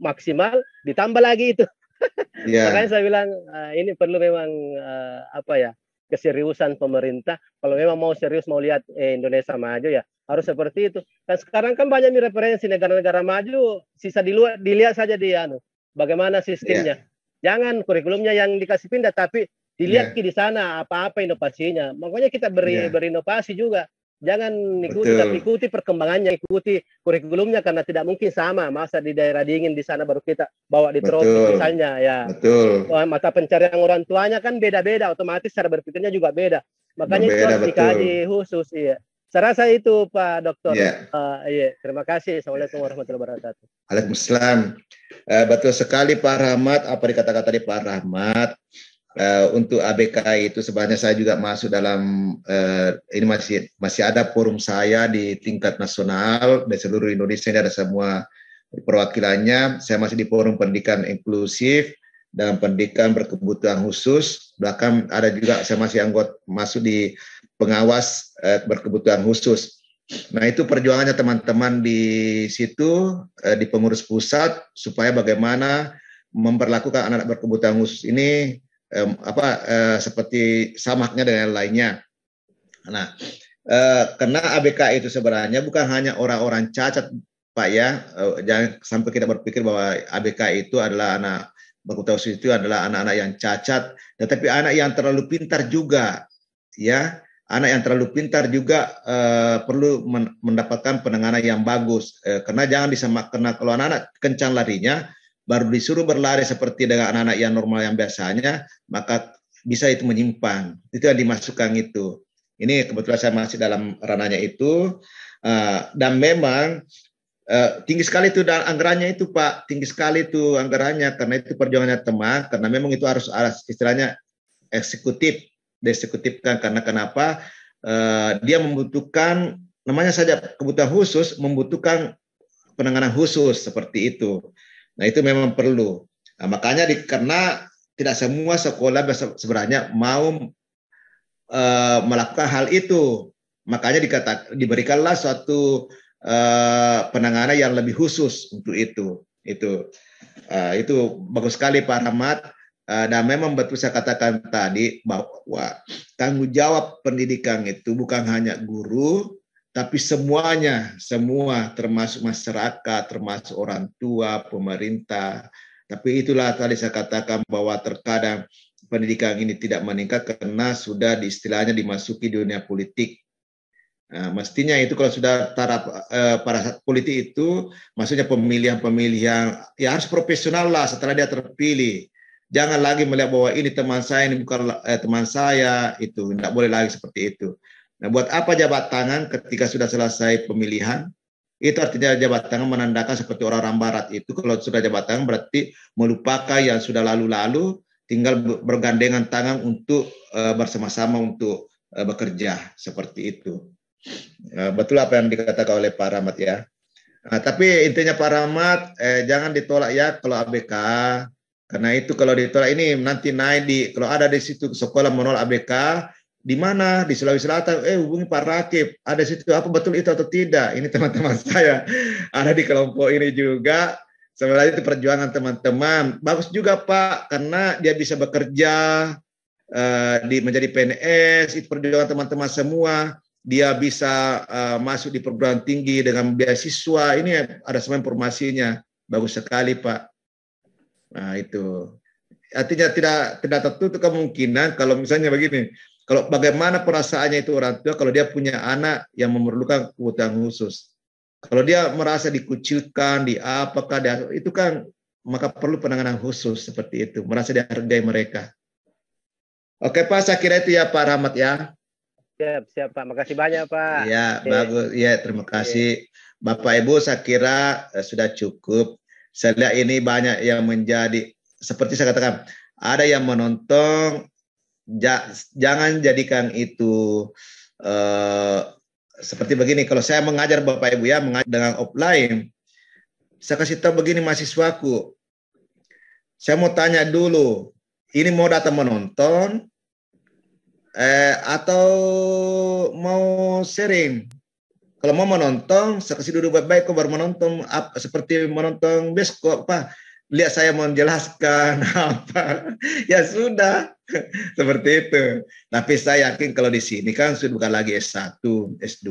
maksimal ditambah lagi itu. *laughs* Yeah. Makanya saya bilang eh, ini perlu memang eh, apa ya? keseriusan pemerintah kalau memang mau serius mau lihat eh, Indonesia maju ya harus seperti itu dan sekarang kan banyak nih referensi negara-negara maju sisa di luar dilihat saja dia anu bagaimana sistemnya yeah. jangan kurikulumnya yang dikasih pindah tapi dilihat yeah. di sana apa-apa inovasinya makanya kita beri yeah. berinovasi juga Jangan ikuti Betul. tapi ikuti perkembangannya, ikuti kurikulumnya karena tidak mungkin sama masa di daerah dingin di sana baru kita bawa di tropis misalnya ya. Betul. Mata pencarian orang tuanya kan beda-beda, otomatis cara berpikirnya juga beda. Makanya beda, itu harus dikaji khusus iya. Saya rasa itu Pak Dokter. Yeah. Iya. Uh, iya. Terima kasih. Assalamualaikum warahmatullahi wabarakatuh. Waalaikumsalam. Uh, betul sekali Pak Rahmat. Apa dikatakan tadi Pak Rahmat? Eh, untuk ABK itu sebenarnya saya juga masuk dalam uh, ini masih masih ada forum saya di tingkat nasional di seluruh Indonesia ini ada semua perwakilannya. Saya masih di forum pendidikan inklusif dan pendidikan berkebutuhan khusus. Bahkan ada juga saya masih anggota masuk di pengawas uh, berkebutuhan khusus. Nah itu perjuangannya teman-teman di situ uh, di pengurus pusat supaya bagaimana memperlakukan -anak berkebutuhan khusus ini eh, apa eh, seperti samaknya dengan lainnya. Nah, eh, karena ABK itu sebenarnya bukan hanya orang-orang cacat, Pak ya. Eh, jangan sampai kita berpikir bahwa ABK itu adalah anak berkutus itu adalah anak-anak yang cacat, tetapi anak yang terlalu pintar juga, ya. Anak yang terlalu pintar juga eh, perlu mendapatkan penanganan yang bagus. Eh, karena jangan disamakan kalau anak-anak kencang larinya, baru disuruh berlari seperti dengan anak-anak yang normal yang biasanya, maka bisa itu menyimpang. Itu yang dimasukkan itu. Ini kebetulan saya masih dalam ranahnya itu. Uh, dan memang uh, tinggi sekali itu dan anggarannya itu Pak, tinggi sekali itu anggarannya karena itu perjuangannya teman, karena memang itu harus alas istilahnya eksekutif, dieksekutifkan karena kenapa? Uh, dia membutuhkan namanya saja kebutuhan khusus membutuhkan penanganan khusus seperti itu. Nah itu memang perlu. Nah, makanya di, karena tidak semua sekolah sebenarnya mau e, melakukan hal itu. Makanya dikata, diberikanlah suatu e, penanganan yang lebih khusus untuk itu. Itu e, itu bagus sekali Pak Rahmat. E, dan memang betul saya katakan tadi bahwa tanggung jawab pendidikan itu bukan hanya guru, tapi semuanya, semua termasuk masyarakat, termasuk orang tua, pemerintah. Tapi itulah tadi saya katakan bahwa terkadang pendidikan ini tidak meningkat karena sudah di istilahnya dimasuki dunia politik. Nah, mestinya itu kalau sudah taraf eh, para politik itu, maksudnya pemilihan-pemilihan ya harus profesional lah setelah dia terpilih. Jangan lagi melihat bahwa ini teman saya, ini bukan eh, teman saya, itu tidak boleh lagi seperti itu. Nah, buat apa jabat tangan ketika sudah selesai pemilihan? Itu artinya jabat tangan menandakan seperti orang-orang barat itu kalau sudah jabat tangan berarti melupakan yang sudah lalu-lalu, tinggal bergandengan tangan untuk uh, bersama-sama untuk uh, bekerja seperti itu. Uh, betul apa yang dikatakan oleh Pak Ramat ya. Nah, tapi intinya Pak Ramat eh, jangan ditolak ya kalau ABK karena itu kalau ditolak ini nanti naik di kalau ada di situ sekolah menolak ABK di mana di Sulawesi Selatan eh hubungi Pak Rakib ada situ apa betul itu atau tidak ini teman-teman *laughs* saya ada di kelompok ini juga sebenarnya itu perjuangan teman-teman bagus juga Pak karena dia bisa bekerja uh, di menjadi PNS itu perjuangan teman-teman semua dia bisa uh, masuk di perguruan tinggi dengan beasiswa ini ada semua informasinya bagus sekali Pak nah itu artinya tidak tidak tertutup kemungkinan kalau misalnya begini kalau bagaimana perasaannya itu orang tua kalau dia punya anak yang memerlukan kebutuhan khusus. Kalau dia merasa dikucilkan, di apakah, dia, itu kan maka perlu penanganan khusus seperti itu. Merasa dihargai mereka. Oke Pak, saya kira itu ya Pak Rahmat ya. Siap, siap Pak. Makasih banyak Pak. Iya, bagus. Iya, terima iya. kasih. Bapak Ibu, saya kira eh, sudah cukup. Saya lihat ini banyak yang menjadi, seperti saya katakan, ada yang menonton, ja, jangan jadikan itu uh, seperti begini. Kalau saya mengajar Bapak Ibu ya mengajar dengan offline, saya kasih tahu begini mahasiswaku. Saya mau tanya dulu, ini mau datang menonton eh, atau mau sharing? Kalau mau menonton, saya kasih dulu baik-baik baru menonton apa, seperti menonton besok apa lihat saya mau menjelaskan *laughs* apa ya sudah seperti itu tapi saya yakin kalau di sini kan sudah bukan lagi S1 S2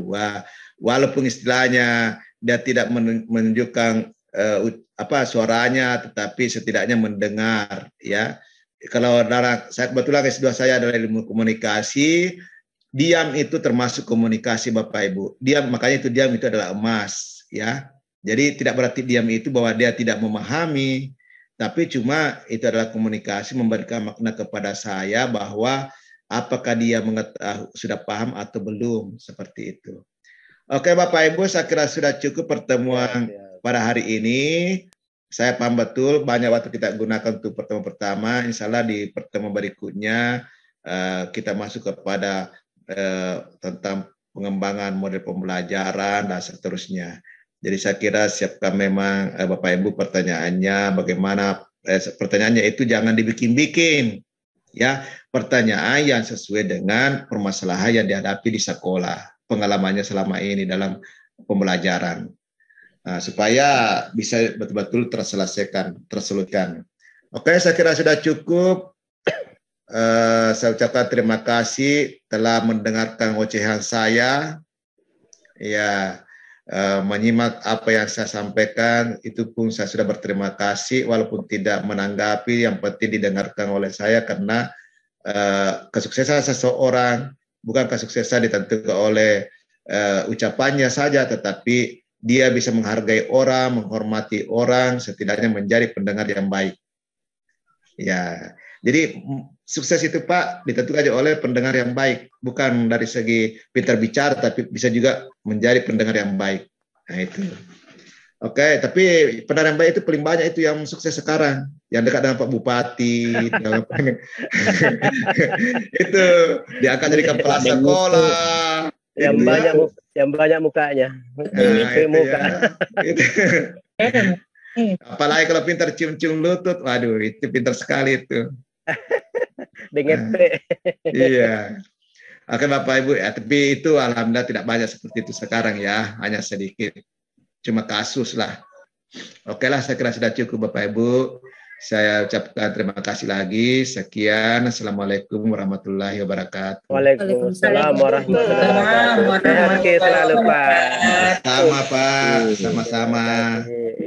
walaupun istilahnya dia tidak menunjukkan uh, apa suaranya tetapi setidaknya mendengar ya kalau darah saya kebetulan S2 saya adalah ilmu komunikasi diam itu termasuk komunikasi Bapak Ibu diam makanya itu diam itu adalah emas ya jadi tidak berarti diam itu bahwa dia tidak memahami, tapi cuma itu adalah komunikasi memberikan makna kepada saya bahwa apakah dia mengetahui sudah paham atau belum seperti itu. Oke Bapak Ibu, saya kira sudah cukup pertemuan ya, ya. pada hari ini. Saya paham betul banyak waktu kita gunakan untuk pertemuan pertama. Insya Allah di pertemuan berikutnya eh, kita masuk kepada eh, tentang pengembangan model pembelajaran dan seterusnya. Jadi saya kira siapkan memang eh, Bapak Ibu pertanyaannya bagaimana eh, pertanyaannya itu jangan dibikin-bikin ya pertanyaan yang sesuai dengan permasalahan yang dihadapi di sekolah pengalamannya selama ini dalam pembelajaran nah, supaya bisa betul-betul terselesaikan terselutkan oke saya kira sudah cukup uh, *coughs* saya ucapkan terima kasih telah mendengarkan ocehan saya ya Eh, menyimak apa yang saya sampaikan. Itu pun saya sudah berterima kasih walaupun tidak menanggapi. Yang penting didengarkan oleh saya karena uh, kesuksesan seseorang bukan kesuksesan ditentukan oleh uh, ucapannya saja, tetapi dia bisa menghargai orang, menghormati orang, setidaknya menjadi pendengar yang baik. Ya, jadi sukses itu Pak ditentukan oleh pendengar yang baik, bukan dari segi pintar bicara, tapi bisa juga menjadi pendengar yang baik. Nah itu. Oke, okay, tapi pendengar yang baik itu paling banyak itu yang sukses sekarang, yang dekat dengan Pak Bupati, dengan *laughs* *laughs* itu diangkat jadi kepala sekolah. Yang itu ya. banyak, ya. yang banyak mukanya. Nah, itu muka. Ya. *laughs* Apalagi kalau pintar cium-cium lutut, waduh itu pintar sekali itu. *laughs* dengan *laughs* iya. Oke Bapak Ibu ya, tapi itu alhamdulillah tidak banyak seperti itu sekarang ya, hanya sedikit. Cuma kasus lah. Oke lah, saya kira sudah cukup Bapak Ibu. Saya ucapkan terima kasih lagi. Sekian. Assalamualaikum warahmatullahi wabarakatuh. Waalaikumsalam warahmatullahi wabarakatuh. Oke, selalu Pak. Sama Pak, sama-sama.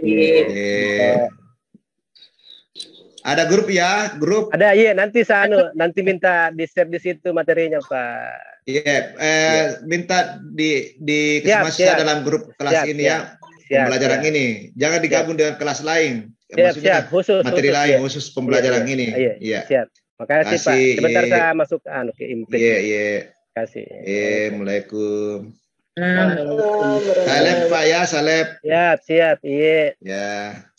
Oke. Ada grup ya, grup. Ada iya, nanti sanu, nanti minta di share di situ materinya Pak. Iya, yeah, eh, yeah. minta di di kesemasa dalam grup kelas yeah, ini yeah. ya, pembelajaran yeah. ini. Jangan digabung yeah. dengan kelas lain. Siap, Maksudnya siap. Khusus, materi khusus, lain, khusus pembelajaran yeah, iya. ini. Ah, iya, yeah. siap. Makasih Kasih, Pak. Sebentar yeah. saya masuk anu ke input. Iya, iya. Kasih. Iya, Assalamualaikum. Salam Pak ya, salam. Siap, siap. Iya. Ya.